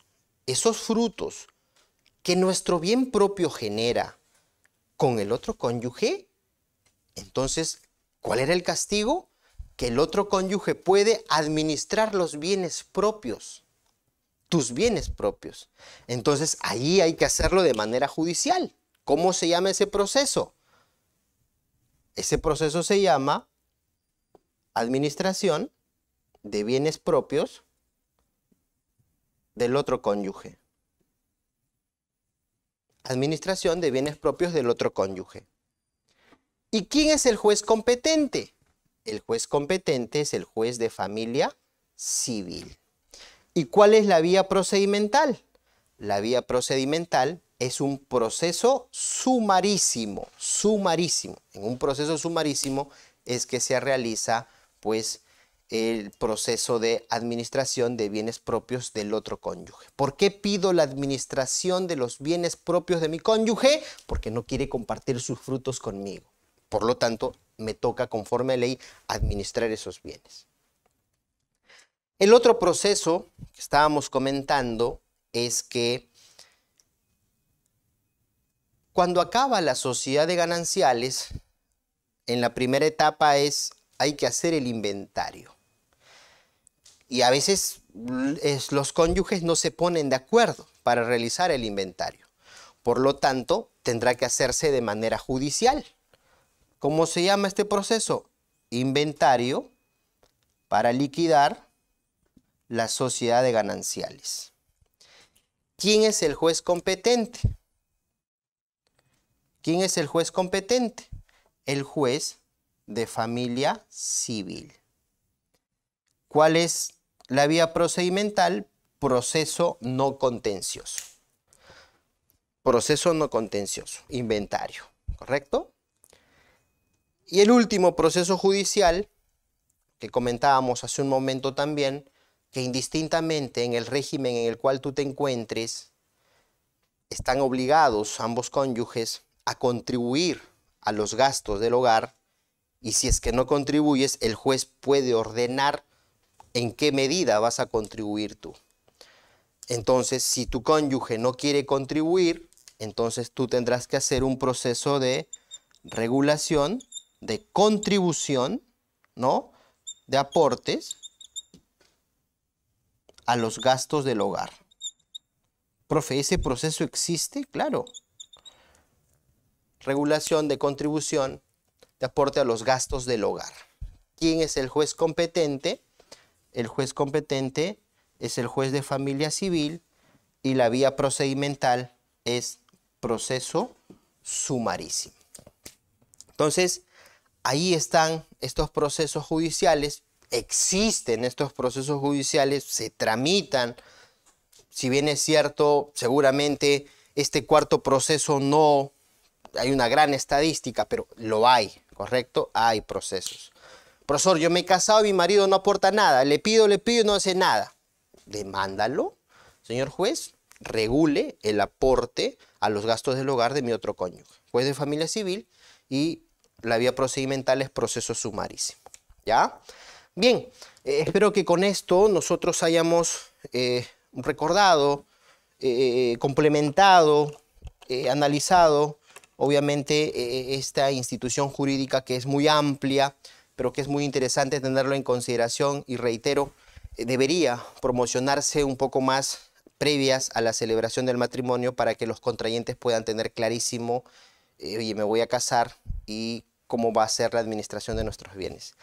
esos frutos que nuestro bien propio genera con el otro cónyuge, entonces, ¿cuál era el castigo? Que el otro cónyuge puede administrar los bienes propios, tus bienes propios. Entonces, ahí hay que hacerlo de manera judicial. ¿Cómo se llama ese proceso? Ese proceso se llama administración de bienes propios del otro cónyuge. Administración de bienes propios del otro cónyuge. ¿Y quién es el juez competente? El juez competente es el juez de familia civil. ¿Y cuál es la vía procedimental? La vía procedimental es un proceso sumarísimo, sumarísimo. En un proceso sumarísimo es que se realiza pues el proceso de administración de bienes propios del otro cónyuge. ¿Por qué pido la administración de los bienes propios de mi cónyuge? Porque no quiere compartir sus frutos conmigo. Por lo tanto, me toca conforme a ley administrar esos bienes. El otro proceso que estábamos comentando es que cuando acaba la sociedad de gananciales, en la primera etapa es hay que hacer el inventario. Y a veces los cónyuges no se ponen de acuerdo para realizar el inventario. Por lo tanto, tendrá que hacerse de manera judicial. ¿Cómo se llama este proceso? Inventario para liquidar la sociedad de gananciales. ¿Quién es el juez competente? ¿Quién es el juez competente? El juez de familia civil. ¿Cuál es la vía procedimental? Proceso no contencioso. Proceso no contencioso, inventario, ¿correcto? Y el último proceso judicial, que comentábamos hace un momento también, que indistintamente en el régimen en el cual tú te encuentres, están obligados ambos cónyuges a contribuir a los gastos del hogar y si es que no contribuyes, el juez puede ordenar en qué medida vas a contribuir tú. Entonces, si tu cónyuge no quiere contribuir, entonces tú tendrás que hacer un proceso de regulación, de contribución, ¿no? De aportes a los gastos del hogar. Profe, ¿ese proceso existe? Claro. Regulación de contribución aporte a los gastos del hogar. ¿Quién es el juez competente? El juez competente es el juez de familia civil y la vía procedimental es proceso sumarísimo. Entonces, ahí están estos procesos judiciales, existen estos procesos judiciales, se tramitan. Si bien es cierto, seguramente este cuarto proceso no, hay una gran estadística, pero lo hay, ¿correcto? Hay procesos. Profesor, yo me he casado y mi marido no aporta nada. Le pido, le pido y no hace nada. Demándalo, señor juez, regule el aporte a los gastos del hogar de mi otro cónyuge. Juez de familia civil y la vía procedimental es proceso sumarísimo. ¿Ya? Bien, eh, espero que con esto nosotros hayamos eh, recordado, eh, complementado, analizado obviamente eh, eh, esta institución jurídica que es muy amplia, pero que es muy interesante tenerlo en consideración y reitero, eh, debería promocionarse un poco más previas a la celebración del matrimonio para que los contrayentes puedan tener clarísimo, oye, me voy a casar y cómo va a ser la administración de nuestros bienes.